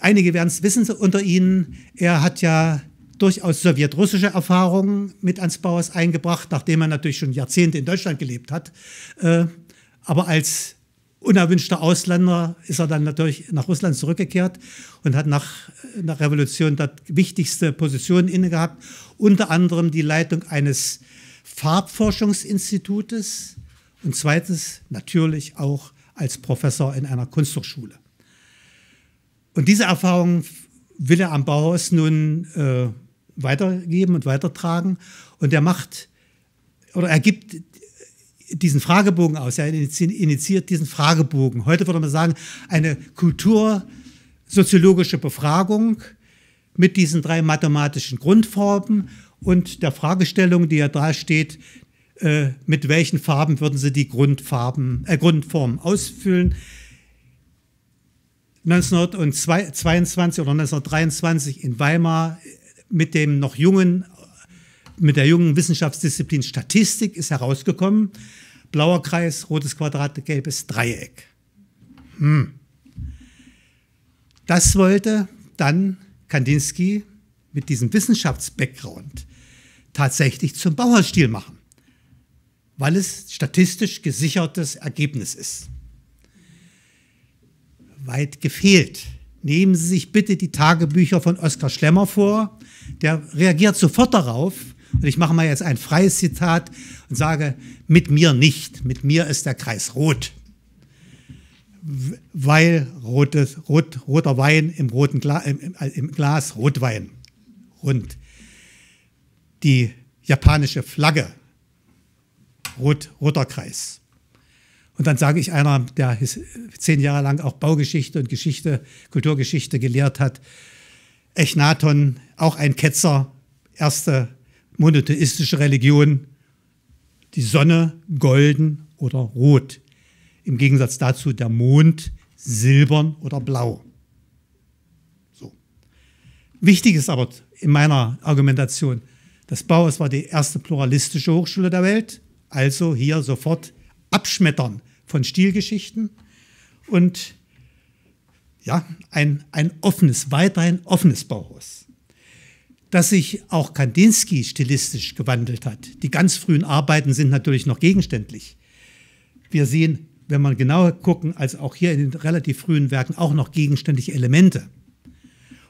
Einige werden es wissen unter Ihnen, er hat ja durchaus sowjetrussische Erfahrungen mit ans Bauhaus eingebracht, nachdem er natürlich schon Jahrzehnte in Deutschland gelebt hat. Äh, aber als unerwünschter Ausländer ist er dann natürlich nach Russland zurückgekehrt und hat nach der Revolution dort wichtigste Positionen inne gehabt, unter anderem die Leitung eines Farbforschungsinstitutes und zweitens natürlich auch als Professor in einer Kunsthochschule. Und diese Erfahrung will er am Bauhaus nun äh, weitergeben und weitertragen. Und er macht oder er gibt diesen Fragebogen aus. Er initiiert diesen Fragebogen. Heute würde man sagen, eine kultursoziologische Befragung mit diesen drei mathematischen Grundformen und der Fragestellung, die ja da steht, äh, mit welchen Farben würden Sie die Grundfarben, äh, Grundformen ausfüllen? 1922 oder 1923 in Weimar mit dem noch jungen mit der jungen Wissenschaftsdisziplin Statistik ist herausgekommen, blauer Kreis, rotes Quadrat, gelbes Dreieck. Hm. Das wollte dann Kandinsky mit diesem Wissenschaftsbackground tatsächlich zum Bauerstil machen, weil es statistisch gesichertes Ergebnis ist. Weit gefehlt. Nehmen Sie sich bitte die Tagebücher von Oskar Schlemmer vor. Der reagiert sofort darauf, und ich mache mal jetzt ein freies Zitat und sage, mit mir nicht, mit mir ist der Kreis rot. Weil rotes, rot, roter Wein im, roten Gla, im, im äh, Glas, Rotwein. Und die japanische Flagge, rot, roter Kreis. Und dann sage ich einer, der zehn Jahre lang auch Baugeschichte und Geschichte, Kulturgeschichte gelehrt hat, Echnaton, auch ein Ketzer, erste monotheistische Religion die Sonne golden oder rot. Im Gegensatz dazu der Mond silbern oder blau. So. Wichtig ist aber in meiner Argumentation, das Bauhaus war die erste pluralistische Hochschule der Welt, also hier sofort abschmettern von Stilgeschichten und ja, ein, ein offenes, weiterhin offenes Bauhaus dass sich auch Kandinsky stilistisch gewandelt hat. Die ganz frühen Arbeiten sind natürlich noch gegenständlich. Wir sehen, wenn man genauer gucken, als auch hier in den relativ frühen Werken auch noch gegenständliche Elemente.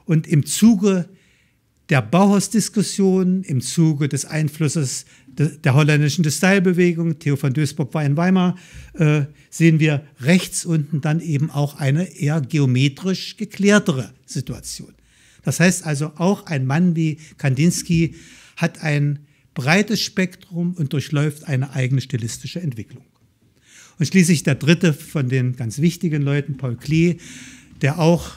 Und im Zuge der Bauhausdiskussion, im Zuge des Einflusses der holländischen Style-Bewegung, Theo van Duisburg war in Weimar, äh, sehen wir rechts unten dann eben auch eine eher geometrisch geklärtere Situation. Das heißt also, auch ein Mann wie Kandinsky hat ein breites Spektrum und durchläuft eine eigene stilistische Entwicklung. Und schließlich der dritte von den ganz wichtigen Leuten, Paul Klee, der auch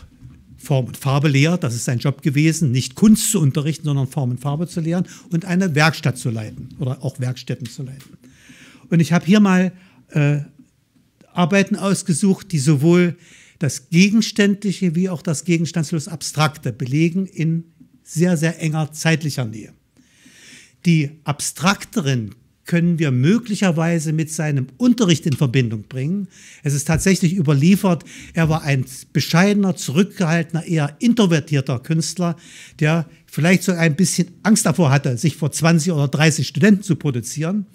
Form und Farbe lehrt, das ist sein Job gewesen, nicht Kunst zu unterrichten, sondern Form und Farbe zu lehren und eine Werkstatt zu leiten oder auch Werkstätten zu leiten. Und ich habe hier mal äh, Arbeiten ausgesucht, die sowohl das Gegenständliche wie auch das gegenstandslos Abstrakte belegen in sehr, sehr enger zeitlicher Nähe. Die abstrakteren können wir möglicherweise mit seinem Unterricht in Verbindung bringen. Es ist tatsächlich überliefert, er war ein bescheidener, zurückgehaltener, eher introvertierter Künstler, der vielleicht so ein bisschen Angst davor hatte, sich vor 20 oder 30 Studenten zu produzieren.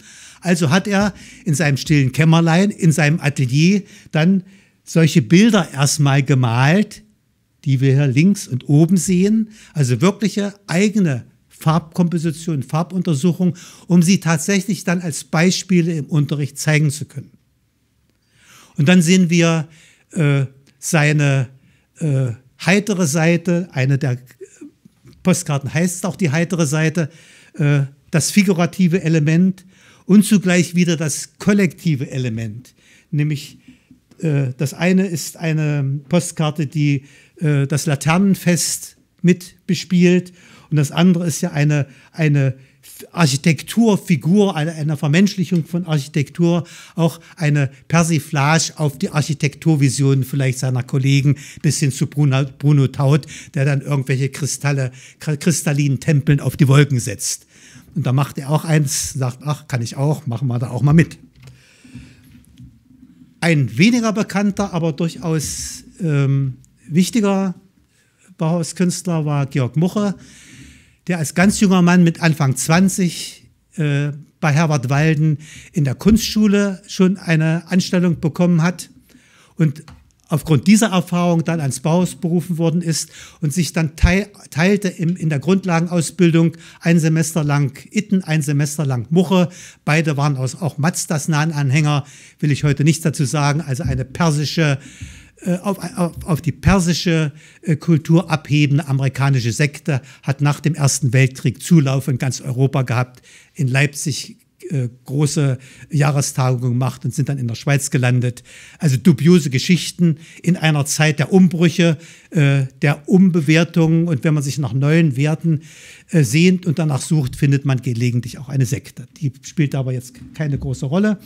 Also hat er in seinem stillen Kämmerlein, in seinem Atelier dann solche Bilder erstmal gemalt, die wir hier links und oben sehen, also wirkliche eigene Farbkomposition, Farbuntersuchung, um sie tatsächlich dann als Beispiele im Unterricht zeigen zu können. Und dann sehen wir äh, seine äh, heitere Seite, eine der Postkarten heißt auch die heitere Seite, äh, das figurative Element und zugleich wieder das kollektive Element, nämlich äh, das eine ist eine Postkarte, die äh, das Laternenfest mit bespielt. Und das andere ist ja eine, eine Architekturfigur, eine, eine Vermenschlichung von Architektur, auch eine Persiflage auf die Architekturvisionen vielleicht seiner Kollegen, bis hin zu Bruno, Bruno Taut, der dann irgendwelche Kristalle, kristallinen Tempeln auf die Wolken setzt. Und da macht er auch eins, sagt, ach, kann ich auch, machen wir da auch mal mit. Ein weniger bekannter, aber durchaus ähm, wichtiger Bauhauskünstler war Georg Muche, der als ganz junger Mann mit Anfang 20 äh, bei Herbert Walden in der Kunstschule schon eine Anstellung bekommen hat und aufgrund dieser Erfahrung dann ans Bauhaus berufen worden ist und sich dann teilte in der Grundlagenausbildung ein Semester lang Itten, ein Semester lang Muche. Beide waren aus, auch Mazdas nahen Anhänger, will ich heute nichts dazu sagen, also eine persische äh, auf, auf, auf, die persische äh, Kultur abhebende amerikanische Sekte hat nach dem Ersten Weltkrieg Zulauf in ganz Europa gehabt. In Leipzig äh, große Jahrestagung gemacht und sind dann in der Schweiz gelandet. Also dubiose Geschichten in einer Zeit der Umbrüche, äh, der Umbewertungen. Und wenn man sich nach neuen Werten äh, sehnt und danach sucht, findet man gelegentlich auch eine Sekte. Die spielt aber jetzt keine große Rolle.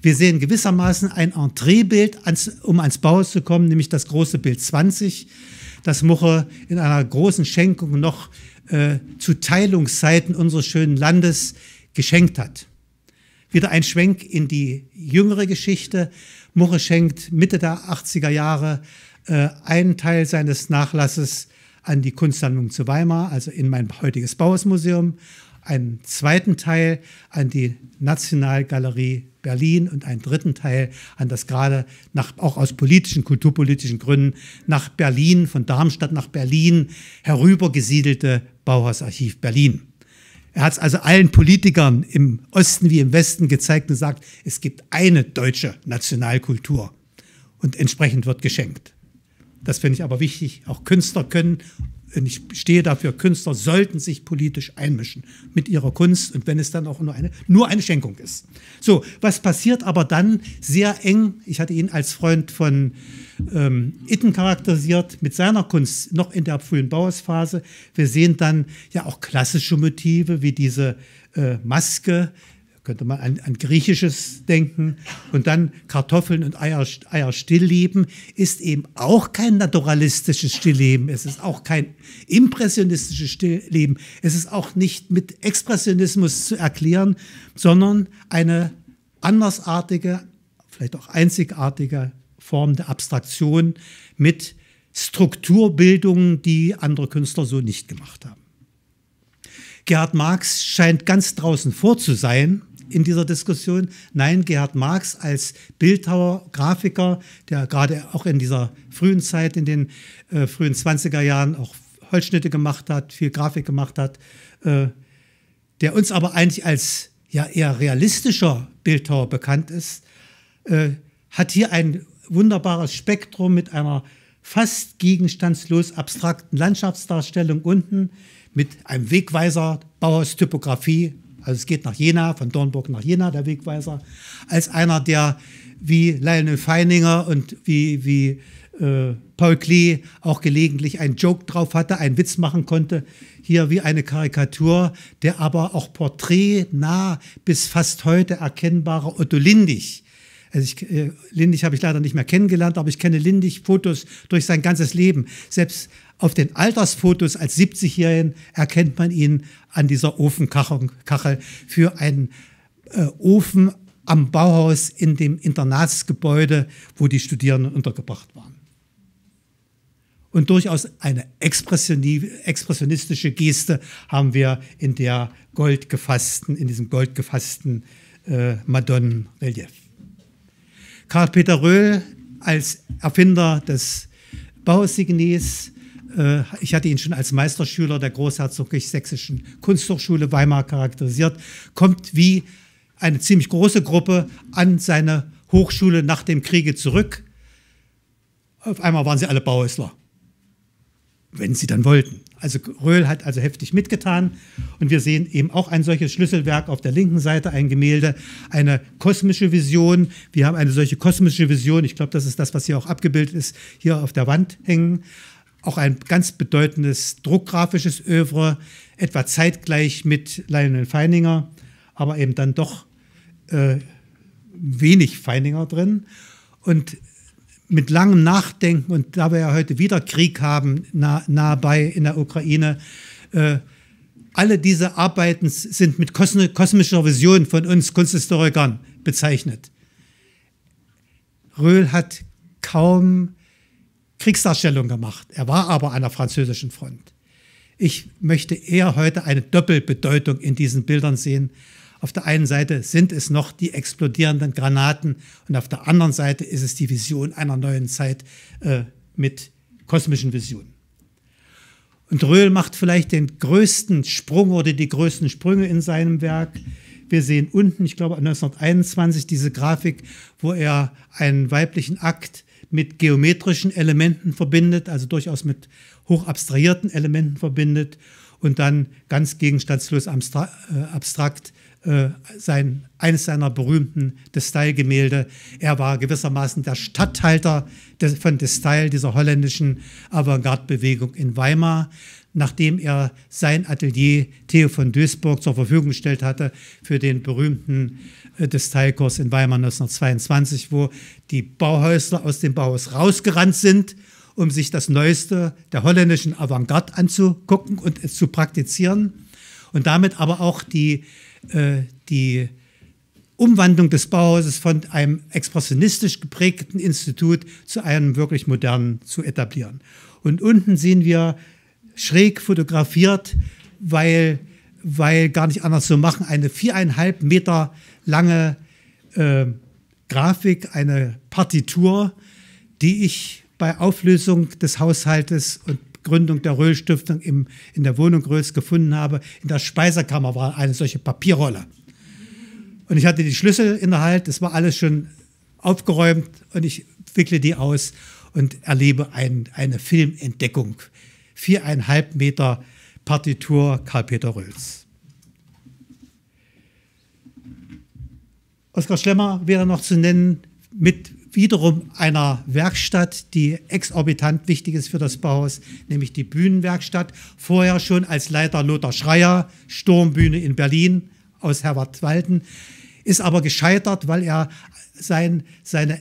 Wir sehen gewissermaßen ein Entreebild, um ans Bauhaus zu kommen, nämlich das große Bild 20, das Muche in einer großen Schenkung noch äh, zu Teilungszeiten unseres schönen Landes geschenkt hat. Wieder ein Schwenk in die jüngere Geschichte. Murre schenkt Mitte der 80er Jahre äh, einen Teil seines Nachlasses an die Kunstsammlung zu Weimar, also in mein heutiges Bauhausmuseum, einen zweiten Teil an die Nationalgalerie Berlin und einen dritten Teil an das gerade nach, auch aus politischen, kulturpolitischen Gründen nach Berlin, von Darmstadt nach Berlin herübergesiedelte Bauhausarchiv Berlin. Er hat es also allen Politikern im Osten wie im Westen gezeigt und sagt, es gibt eine deutsche Nationalkultur und entsprechend wird geschenkt. Das finde ich aber wichtig. Auch Künstler können und ich stehe dafür, Künstler sollten sich politisch einmischen mit ihrer Kunst und wenn es dann auch nur eine, nur eine Schenkung ist. So, was passiert aber dann sehr eng, ich hatte ihn als Freund von ähm, Itten charakterisiert, mit seiner Kunst noch in der frühen Bauhausphase. Wir sehen dann ja auch klassische Motive wie diese äh, Maske, könnte man an, an griechisches denken. Und dann Kartoffeln und Eier, Eier stillleben ist eben auch kein naturalistisches Stillleben. Es ist auch kein impressionistisches Stillleben. Es ist auch nicht mit Expressionismus zu erklären, sondern eine andersartige, vielleicht auch einzigartige Form der Abstraktion mit Strukturbildungen, die andere Künstler so nicht gemacht haben. Gerhard Marx scheint ganz draußen vor zu sein, in dieser Diskussion. Nein, Gerhard Marx als Bildhauer, Grafiker, der gerade auch in dieser frühen Zeit, in den äh, frühen 20er Jahren auch Holzschnitte gemacht hat, viel Grafik gemacht hat, äh, der uns aber eigentlich als ja eher realistischer Bildhauer bekannt ist, äh, hat hier ein wunderbares Spektrum mit einer fast gegenstandslos abstrakten Landschaftsdarstellung unten, mit einem Wegweiser Bauhaus Typografie also es geht nach Jena, von Dornburg nach Jena, der Wegweiser, als einer, der wie Lionel Feininger und wie, wie äh, Paul Klee auch gelegentlich einen Joke drauf hatte, einen Witz machen konnte, hier wie eine Karikatur, der aber auch porträtnah bis fast heute erkennbare Otto Lindig. Also ich, äh, Lindig habe ich leider nicht mehr kennengelernt, aber ich kenne Lindig Fotos durch sein ganzes Leben. Selbst auf den Altersfotos als 70-Jährigen erkennt man ihn an dieser Ofenkachel für einen äh, Ofen am Bauhaus in dem Internatsgebäude, wo die Studierenden untergebracht waren. Und durchaus eine expressionistische Geste haben wir in der goldgefassten, in diesem goldgefassten äh, Madonnenrelief. Karl Peter Röhl als Erfinder des Bausignes äh, ich hatte ihn schon als Meisterschüler der Großherzoglich Sächsischen Kunsthochschule Weimar charakterisiert, kommt wie eine ziemlich große Gruppe an seine Hochschule nach dem Kriege zurück. Auf einmal waren sie alle Bauhäusler, wenn sie dann wollten. Also Röhl hat also heftig mitgetan und wir sehen eben auch ein solches Schlüsselwerk auf der linken Seite, ein Gemälde, eine kosmische Vision. Wir haben eine solche kosmische Vision, ich glaube, das ist das, was hier auch abgebildet ist, hier auf der Wand hängen auch ein ganz bedeutendes druckgrafisches Övre, etwa zeitgleich mit Lionel Feininger, aber eben dann doch äh, wenig Feininger drin. Und mit langem Nachdenken, und da wir ja heute wieder Krieg haben, nah, nahe bei in der Ukraine, äh, alle diese Arbeiten sind mit kosmischer Vision von uns Kunsthistorikern bezeichnet. Röhl hat kaum Kriegsdarstellung gemacht. Er war aber an der französischen Front. Ich möchte eher heute eine Doppelbedeutung in diesen Bildern sehen. Auf der einen Seite sind es noch die explodierenden Granaten und auf der anderen Seite ist es die Vision einer neuen Zeit äh, mit kosmischen Visionen. Und Röhl macht vielleicht den größten Sprung oder die größten Sprünge in seinem Werk. Wir sehen unten, ich glaube 1921, diese Grafik, wo er einen weiblichen Akt mit geometrischen Elementen verbindet, also durchaus mit hoch abstrahierten Elementen verbindet und dann ganz gegenstandslos äh, abstrakt äh, sein, eines seiner berühmten Destail-Gemälde. Er war gewissermaßen der Statthalter des, von Destail, dieser holländischen Avantgarde-Bewegung in Weimar nachdem er sein Atelier Theo von Duisburg zur Verfügung gestellt hatte für den berühmten äh, in Weimar 1922, wo die Bauhäusler aus dem Bauhaus rausgerannt sind, um sich das Neueste der holländischen Avantgarde anzugucken und es zu praktizieren und damit aber auch die, äh, die Umwandlung des Bauhauses von einem expressionistisch geprägten Institut zu einem wirklich modernen zu etablieren. Und unten sehen wir schräg fotografiert, weil, weil gar nicht anders zu machen. Eine viereinhalb Meter lange äh, Grafik, eine Partitur, die ich bei Auflösung des Haushaltes und Gründung der Röhl-Stiftung in der Wohnung Röhls gefunden habe. In der Speisekammer war eine solche Papierrolle. Und ich hatte die Schlüssel in der Hand, es war alles schon aufgeräumt und ich wickle die aus und erlebe ein, eine Filmentdeckung, viereinhalb Meter Partitur Karl-Peter Röls. Oskar Schlemmer wäre noch zu nennen mit wiederum einer Werkstatt, die exorbitant wichtig ist für das Bauhaus, nämlich die Bühnenwerkstatt. Vorher schon als Leiter Lothar Schreier, Sturmbühne in Berlin aus Herbert-Walden, ist aber gescheitert, weil er sein, seine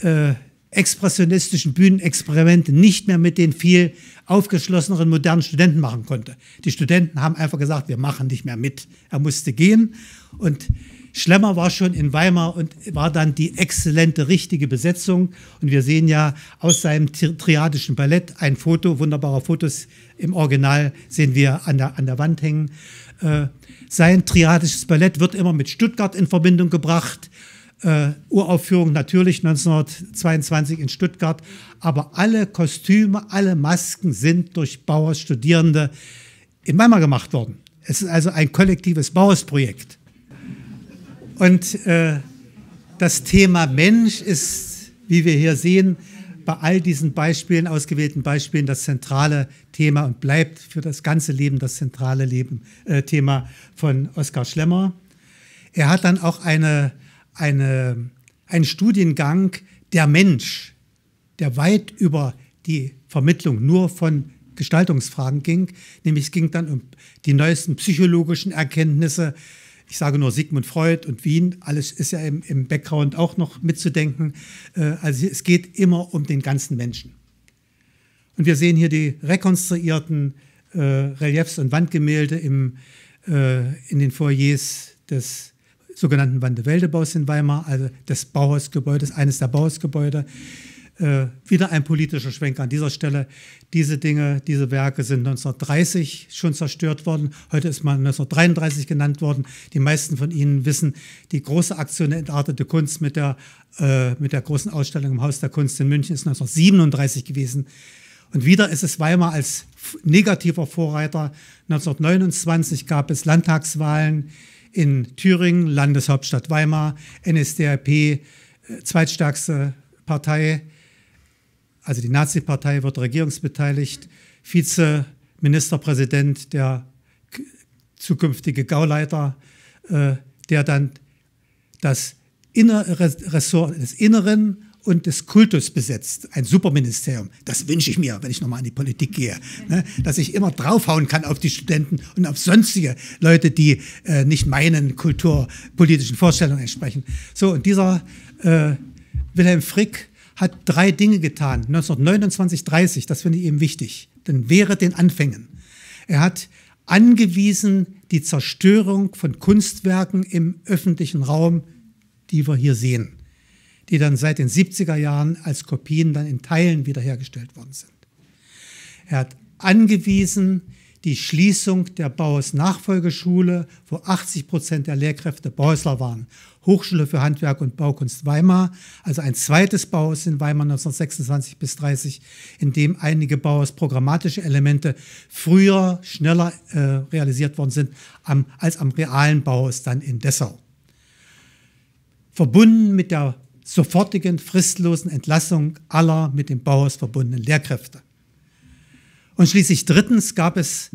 äh, expressionistischen Bühnenexperimente nicht mehr mit den viel aufgeschlosseneren modernen Studenten machen konnte. Die Studenten haben einfach gesagt, wir machen nicht mehr mit. Er musste gehen und Schlemmer war schon in Weimar und war dann die exzellente, richtige Besetzung. Und wir sehen ja aus seinem triadischen Ballett ein Foto, wunderbare Fotos im Original sehen wir an der, an der Wand hängen. Äh, sein triadisches Ballett wird immer mit Stuttgart in Verbindung gebracht. Äh, Uraufführung natürlich 1922 in Stuttgart. Aber alle Kostüme, alle Masken sind durch Bauers Studierende in Weimar gemacht worden. Es ist also ein kollektives Bauersprojekt. Und äh, das Thema Mensch ist, wie wir hier sehen, bei all diesen Beispielen, ausgewählten Beispielen, das zentrale Thema und bleibt für das ganze Leben das zentrale Leben, äh, Thema von Oskar Schlemmer. Er hat dann auch eine eine, ein Studiengang der Mensch, der weit über die Vermittlung nur von Gestaltungsfragen ging. Nämlich es ging dann um die neuesten psychologischen Erkenntnisse. Ich sage nur Sigmund Freud und Wien, alles ist ja im, im Background auch noch mitzudenken. Äh, also es geht immer um den ganzen Menschen. Und wir sehen hier die rekonstruierten äh, Reliefs und Wandgemälde im, äh, in den Foyers des sogenannten Vandeweldebaus in Weimar, also des Bauhausgebäudes, eines der Bauhausgebäude. Äh, wieder ein politischer Schwenk an dieser Stelle. Diese Dinge, diese Werke sind 1930 schon zerstört worden. Heute ist man 1933 genannt worden. Die meisten von Ihnen wissen, die große Aktion der Entartete Kunst mit der, äh, mit der großen Ausstellung im Haus der Kunst in München ist 1937 gewesen. Und wieder ist es Weimar als negativer Vorreiter. 1929 gab es Landtagswahlen in Thüringen, Landeshauptstadt Weimar, NSDAP, äh, zweitstärkste Partei, also die Nazi-Partei wird regierungsbeteiligt, Vizeministerpräsident, der zukünftige Gauleiter, äh, der dann das Ressort, des Inneren und des Kultus besetzt. Ein Superministerium. Das wünsche ich mir, wenn ich nochmal in die Politik gehe. Ne? Dass ich immer draufhauen kann auf die Studenten und auf sonstige Leute, die äh, nicht meinen kulturpolitischen Vorstellungen entsprechen. So, und dieser äh, Wilhelm Frick hat drei Dinge getan. 1929, 30, das finde ich eben wichtig. Denn wäre den Anfängen. Er hat angewiesen, die Zerstörung von Kunstwerken im öffentlichen Raum, die wir hier sehen die dann seit den 70er Jahren als Kopien dann in Teilen wiederhergestellt worden sind. Er hat angewiesen, die Schließung der Bauers Nachfolgeschule, wo 80 Prozent der Lehrkräfte Bauhäusler waren. Hochschule für Handwerk und Baukunst Weimar, also ein zweites Bauhaus in Weimar 1926 bis 30, in dem einige Bauhaus programmatische Elemente früher, schneller äh, realisiert worden sind am, als am realen Bauhaus dann in Dessau. Verbunden mit der sofortigen, fristlosen Entlassung aller mit dem Bauhaus verbundenen Lehrkräfte. Und schließlich drittens gab es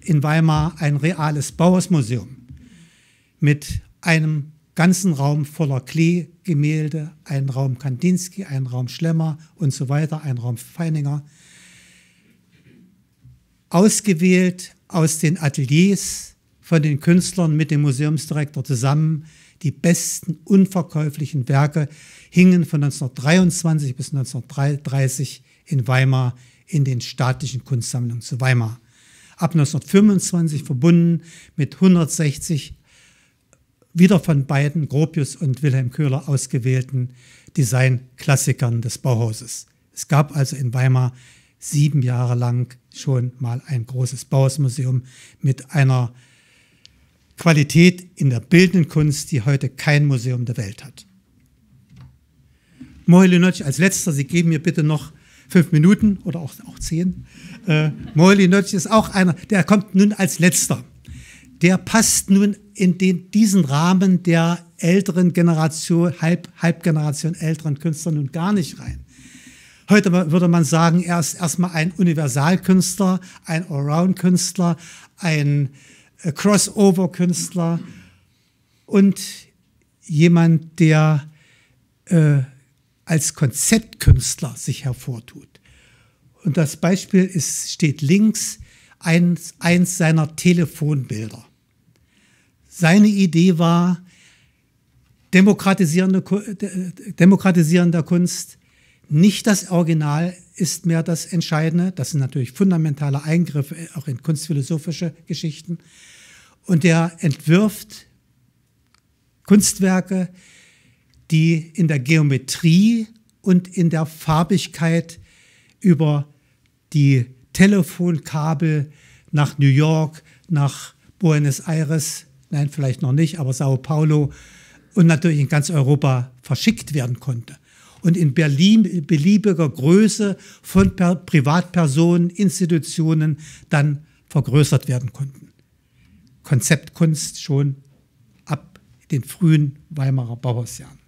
in Weimar ein reales Bauhausmuseum mit einem ganzen Raum voller Kleegemälde, gemälde einen Raum Kandinsky, einen Raum Schlemmer und so weiter, einen Raum Feininger. Ausgewählt aus den Ateliers von den Künstlern mit dem Museumsdirektor zusammen die besten unverkäuflichen Werke hingen von 1923 bis 1930 in Weimar in den staatlichen Kunstsammlungen zu Weimar. Ab 1925 verbunden mit 160 wieder von beiden, Gropius und Wilhelm Köhler, ausgewählten Designklassikern des Bauhauses. Es gab also in Weimar sieben Jahre lang schon mal ein großes Bauhausmuseum mit einer Qualität in der bildenden Kunst, die heute kein Museum der Welt hat. Mohelinovic als letzter, Sie geben mir bitte noch fünf Minuten oder auch, auch zehn. Äh, Mohelinovic ist auch einer, der kommt nun als letzter. Der passt nun in den, diesen Rahmen der älteren Generation, Halb, Halbgeneration älteren Künstler nun gar nicht rein. Heute würde man sagen, er ist erstmal ein Universalkünstler, ein Allround-Künstler, ein äh, Crossover-Künstler und jemand, der äh, als Konzeptkünstler sich hervortut. Und das Beispiel ist, steht links, eins, eins seiner Telefonbilder. Seine Idee war, demokratisierende, äh, demokratisierender Kunst, nicht das Original ist mehr das Entscheidende. Das sind natürlich fundamentale Eingriffe äh, auch in kunstphilosophische Geschichten und er entwirft Kunstwerke, die in der Geometrie und in der Farbigkeit über die Telefonkabel nach New York, nach Buenos Aires, nein, vielleicht noch nicht, aber Sao Paulo und natürlich in ganz Europa verschickt werden konnte. Und in Berlin beliebiger Größe von Privatpersonen, Institutionen dann vergrößert werden konnten. Konzeptkunst schon ab den frühen Weimarer Bauhausjahren.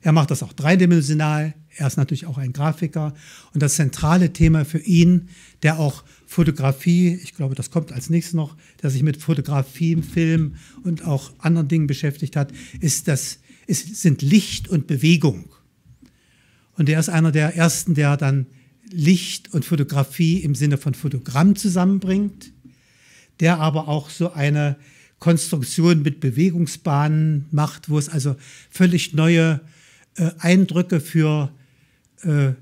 Er macht das auch dreidimensional. Er ist natürlich auch ein Grafiker. Und das zentrale Thema für ihn, der auch Fotografie, ich glaube, das kommt als nächstes noch, der sich mit Fotografie, Film und auch anderen Dingen beschäftigt hat, ist das, ist, sind Licht und Bewegung. Und er ist einer der ersten, der dann Licht und Fotografie im Sinne von Fotogramm zusammenbringt der aber auch so eine Konstruktion mit Bewegungsbahnen macht, wo es also völlig neue äh, Eindrücke für äh,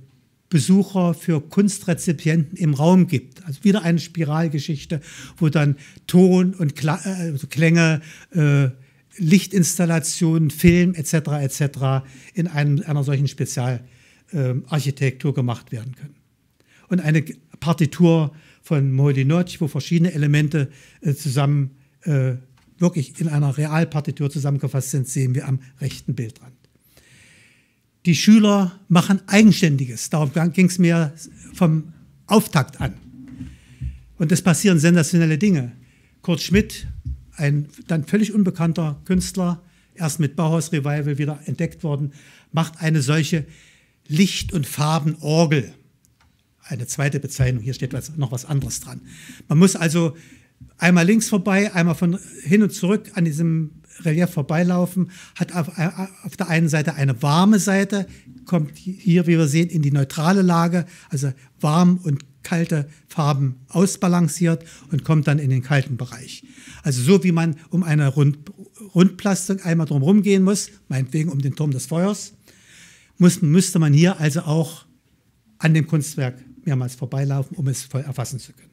Besucher, für Kunstrezipienten im Raum gibt. Also wieder eine Spiralgeschichte, wo dann Ton und Kla äh, also Klänge, äh, Lichtinstallationen, Film etc. etc. in einem, einer solchen Spezialarchitektur gemacht werden können. Und eine Partitur von Mohdinotsch, wo verschiedene Elemente äh, zusammen äh, wirklich in einer Realpartitur zusammengefasst sind, sehen wir am rechten Bildrand. Die Schüler machen Eigenständiges. Darum ging es mir vom Auftakt an. Und es passieren sensationelle Dinge. Kurt Schmidt, ein dann völlig unbekannter Künstler, erst mit Bauhaus Revival wieder entdeckt worden, macht eine solche Licht- und Farbenorgel eine zweite Bezeichnung. Hier steht was, noch was anderes dran. Man muss also einmal links vorbei, einmal von hin und zurück an diesem Relief vorbeilaufen, hat auf, äh, auf, der einen Seite eine warme Seite, kommt hier, wie wir sehen, in die neutrale Lage, also warm und kalte Farben ausbalanciert und kommt dann in den kalten Bereich. Also so wie man um eine Rund, Rundplastung einmal drumherum gehen muss, meinetwegen um den Turm des Feuers, muss, müsste man hier also auch an dem Kunstwerk mehrmals vorbeilaufen, um es voll erfassen zu können.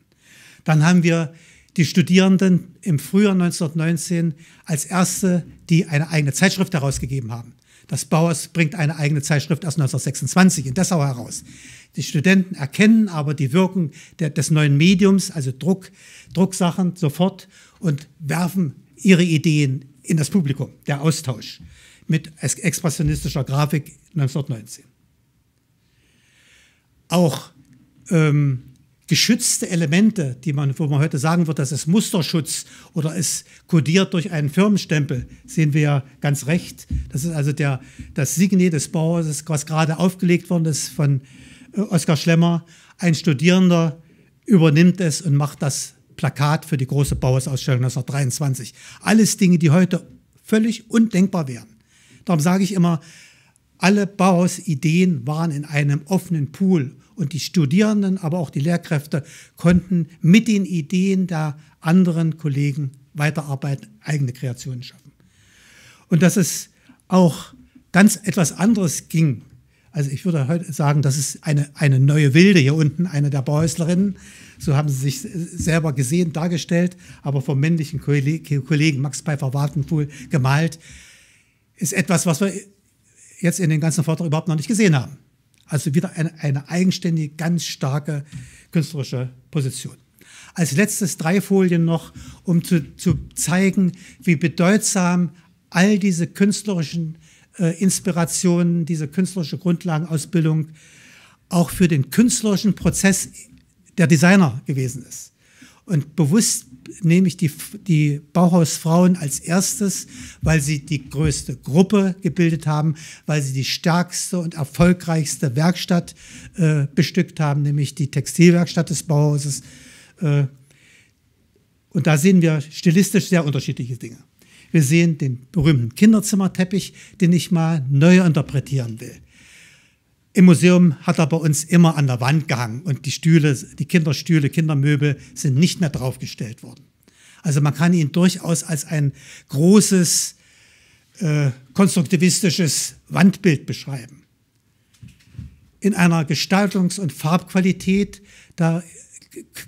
Dann haben wir die Studierenden im Frühjahr 1919 als erste, die eine eigene Zeitschrift herausgegeben haben. Das Bauhaus bringt eine eigene Zeitschrift aus 1926 in Dessau heraus. Die Studenten erkennen aber die Wirkung der, des neuen Mediums, also Druck, Drucksachen sofort und werfen ihre Ideen in das Publikum, der Austausch mit expressionistischer Grafik 1919. Auch ähm, geschützte Elemente, die man, wo man heute sagen wird, das ist Musterschutz oder ist kodiert durch einen Firmenstempel, sehen wir ja ganz recht. Das ist also der, das Signet des Bauhauses, was gerade aufgelegt worden ist von äh, Oskar Schlemmer. Ein Studierender übernimmt es und macht das Plakat für die große Bauhausausstellung 1923. Alles Dinge, die heute völlig undenkbar wären. Darum sage ich immer, alle Bauhausideen waren in einem offenen Pool und die Studierenden, aber auch die Lehrkräfte konnten mit den Ideen der anderen Kollegen weiterarbeiten, eigene Kreationen schaffen. Und dass es auch ganz etwas anderes ging. Also ich würde heute sagen, das ist eine, eine neue Wilde hier unten, eine der Bauhäuslerinnen. So haben sie sich selber gesehen, dargestellt, aber vom männlichen Kollegen Max Pfeiffer-Wartenpool gemalt. Ist etwas, was wir jetzt in den ganzen Vortrag überhaupt noch nicht gesehen haben. Also wieder eine, eine eigenständige, ganz starke künstlerische Position. Als letztes drei Folien noch, um zu, zu zeigen, wie bedeutsam all diese künstlerischen äh, Inspirationen, diese künstlerische Grundlagenausbildung auch für den künstlerischen Prozess der Designer gewesen ist. Und bewusst nehme ich die, die Bauhausfrauen als erstes, weil sie die größte Gruppe gebildet haben, weil sie die stärkste und erfolgreichste Werkstatt äh, bestückt haben, nämlich die Textilwerkstatt des Bauhauses. Äh, und da sehen wir stilistisch sehr unterschiedliche Dinge. Wir sehen den berühmten Kinderzimmerteppich, den ich mal neu interpretieren will. Im Museum hat er bei uns immer an der Wand gehangen und die Stühle, die Kinderstühle, Kindermöbel sind nicht mehr draufgestellt worden. Also man kann ihn durchaus als ein großes äh, konstruktivistisches Wandbild beschreiben. In einer Gestaltungs- und Farbqualität, da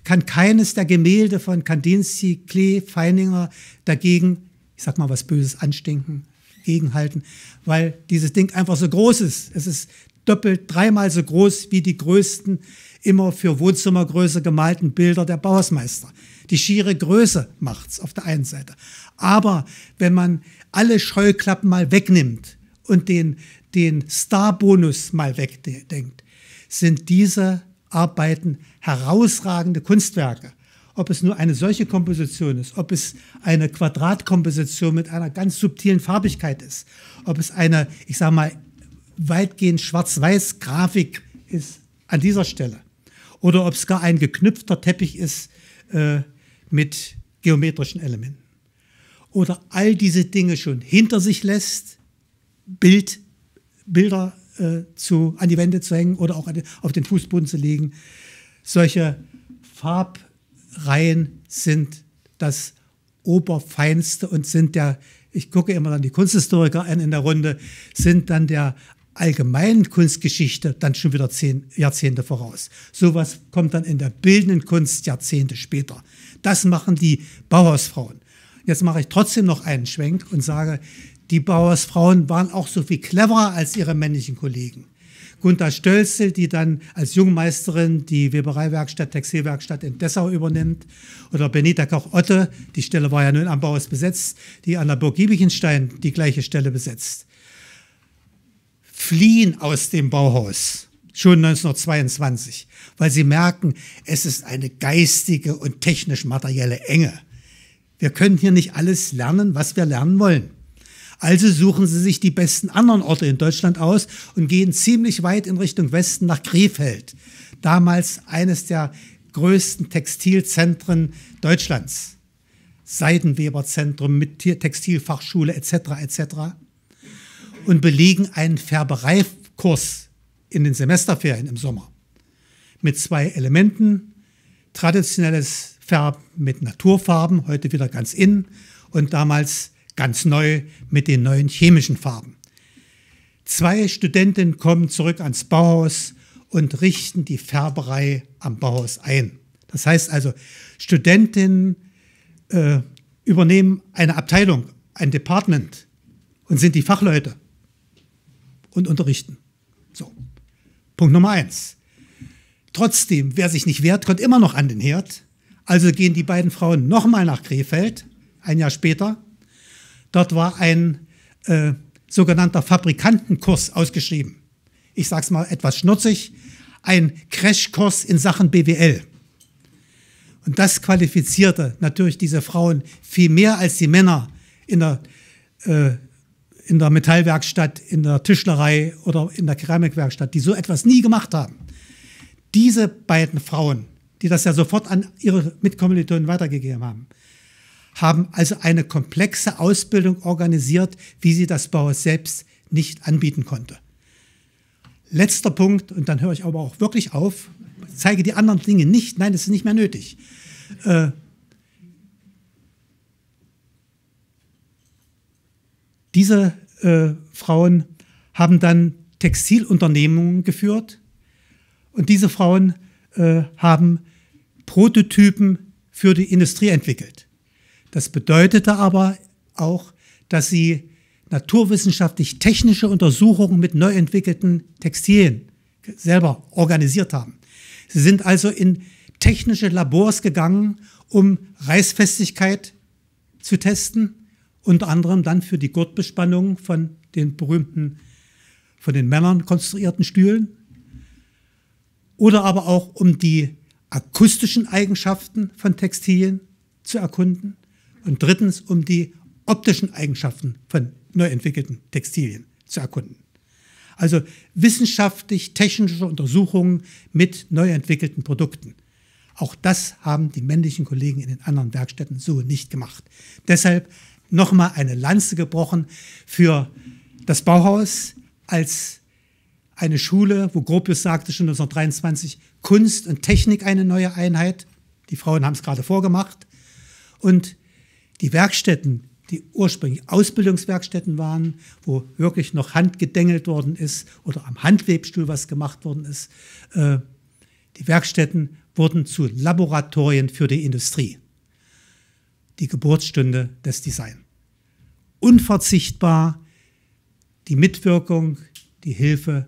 kann keines der Gemälde von Kandinsky, Klee, Feininger dagegen, ich sag mal was Böses anstinken, gegenhalten, weil dieses Ding einfach so groß ist. Es ist doppelt, dreimal so groß wie die größten immer für Wohnzimmergröße gemalten Bilder der Bauhausmeister. Die schiere Größe macht's auf der einen Seite. Aber wenn man alle Scheuklappen mal wegnimmt und den, den Star-Bonus mal wegdenkt, sind diese Arbeiten herausragende Kunstwerke. Ob es nur eine solche Komposition ist, ob es eine Quadratkomposition mit einer ganz subtilen Farbigkeit ist, ob es eine, ich sage mal, weitgehend schwarz-weiß Grafik ist an dieser Stelle oder ob es gar ein geknüpfter Teppich ist, äh, mit geometrischen Elementen. Oder all diese Dinge schon hinter sich lässt, Bild, Bilder äh, zu, an die Wände zu hängen oder auch an, auf den Fußboden zu legen. Solche Farbreihen sind das Oberfeinste und sind der, ich gucke immer dann die Kunsthistoriker an in der Runde, sind dann der allgemeinen Kunstgeschichte dann schon wieder zehn Jahrzehnte voraus. Sowas kommt dann in der bildenden Kunst Jahrzehnte später. Das machen die Bauhausfrauen. Jetzt mache ich trotzdem noch einen Schwenk und sage, die Bauersfrauen waren auch so viel cleverer als ihre männlichen Kollegen. Gunther Stölzel, die dann als Jungmeisterin die Webereiwerkstatt, Textilwerkstatt in Dessau übernimmt. Oder Benita Koch-Otte, die Stelle war ja nun am Bauhaus besetzt, die an der Burg Giebichenstein die gleiche Stelle besetzt. Fliehen aus dem Bauhaus schon 1922, weil sie merken, es ist eine geistige und technisch-materielle Enge. Wir können hier nicht alles lernen, was wir lernen wollen. Also suchen sie sich die besten anderen Orte in Deutschland aus und gehen ziemlich weit in Richtung Westen nach Krefeld, damals eines der größten Textilzentren Deutschlands. Seidenweberzentrum mit Textilfachschule etc. etc. und belegen einen Färbereikurs in den Semesterferien im Sommer. Mit zwei Elementen, traditionelles Färben mit Naturfarben, heute wieder ganz in und damals ganz neu mit den neuen chemischen Farben. Zwei Studenten kommen zurück ans Bauhaus und richten die Färberei am Bauhaus ein. Das heißt also, Studentinnen äh, übernehmen eine Abteilung, ein Department und sind die Fachleute und unterrichten. Punkt Nummer eins. Trotzdem, wer sich nicht wehrt, kommt immer noch an den Herd. Also gehen die beiden Frauen nochmal nach Krefeld, ein Jahr später. Dort war ein äh, sogenannter Fabrikantenkurs ausgeschrieben. Ich sage es mal etwas schnutzig, ein Crashkurs in Sachen BWL. Und das qualifizierte natürlich diese Frauen viel mehr als die Männer in der äh, in der Metallwerkstatt, in der Tischlerei oder in der Keramikwerkstatt, die so etwas nie gemacht haben. Diese beiden Frauen, die das ja sofort an ihre Mitkommilitonen weitergegeben haben, haben also eine komplexe Ausbildung organisiert, wie sie das Bauhaus selbst nicht anbieten konnte. Letzter Punkt, und dann höre ich aber auch wirklich auf, zeige die anderen Dinge nicht, nein, das ist nicht mehr nötig. Äh, Diese äh, Frauen haben dann Textilunternehmungen geführt und diese Frauen äh, haben Prototypen für die Industrie entwickelt. Das bedeutete aber auch, dass sie naturwissenschaftlich-technische Untersuchungen mit neu entwickelten Textilien selber organisiert haben. Sie sind also in technische Labors gegangen, um Reißfestigkeit zu testen unter anderem dann für die Gurtbespannung von den berühmten, von den Männern konstruierten Stühlen oder aber auch um die akustischen Eigenschaften von Textilien zu erkunden und drittens um die optischen Eigenschaften von neu entwickelten Textilien zu erkunden. Also wissenschaftlich-technische Untersuchungen mit neu entwickelten Produkten. Auch das haben die männlichen Kollegen in den anderen Werkstätten so nicht gemacht. Deshalb nochmal eine Lanze gebrochen für das Bauhaus als eine Schule, wo Gropius sagte schon 1923, Kunst und Technik eine neue Einheit. Die Frauen haben es gerade vorgemacht. Und die Werkstätten, die ursprünglich Ausbildungswerkstätten waren, wo wirklich noch handgedengelt worden ist oder am Handwebstuhl was gemacht worden ist, äh, die Werkstätten wurden zu Laboratorien für die Industrie. Die Geburtsstunde des Designs unverzichtbar die Mitwirkung, die Hilfe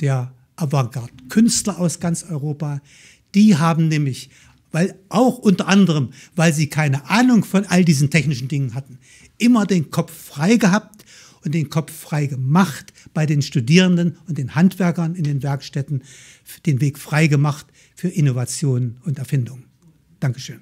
der Avantgarde-Künstler aus ganz Europa. Die haben nämlich, weil auch unter anderem, weil sie keine Ahnung von all diesen technischen Dingen hatten, immer den Kopf frei gehabt und den Kopf frei gemacht bei den Studierenden und den Handwerkern in den Werkstätten, den Weg frei gemacht für Innovationen und Erfindungen. Dankeschön.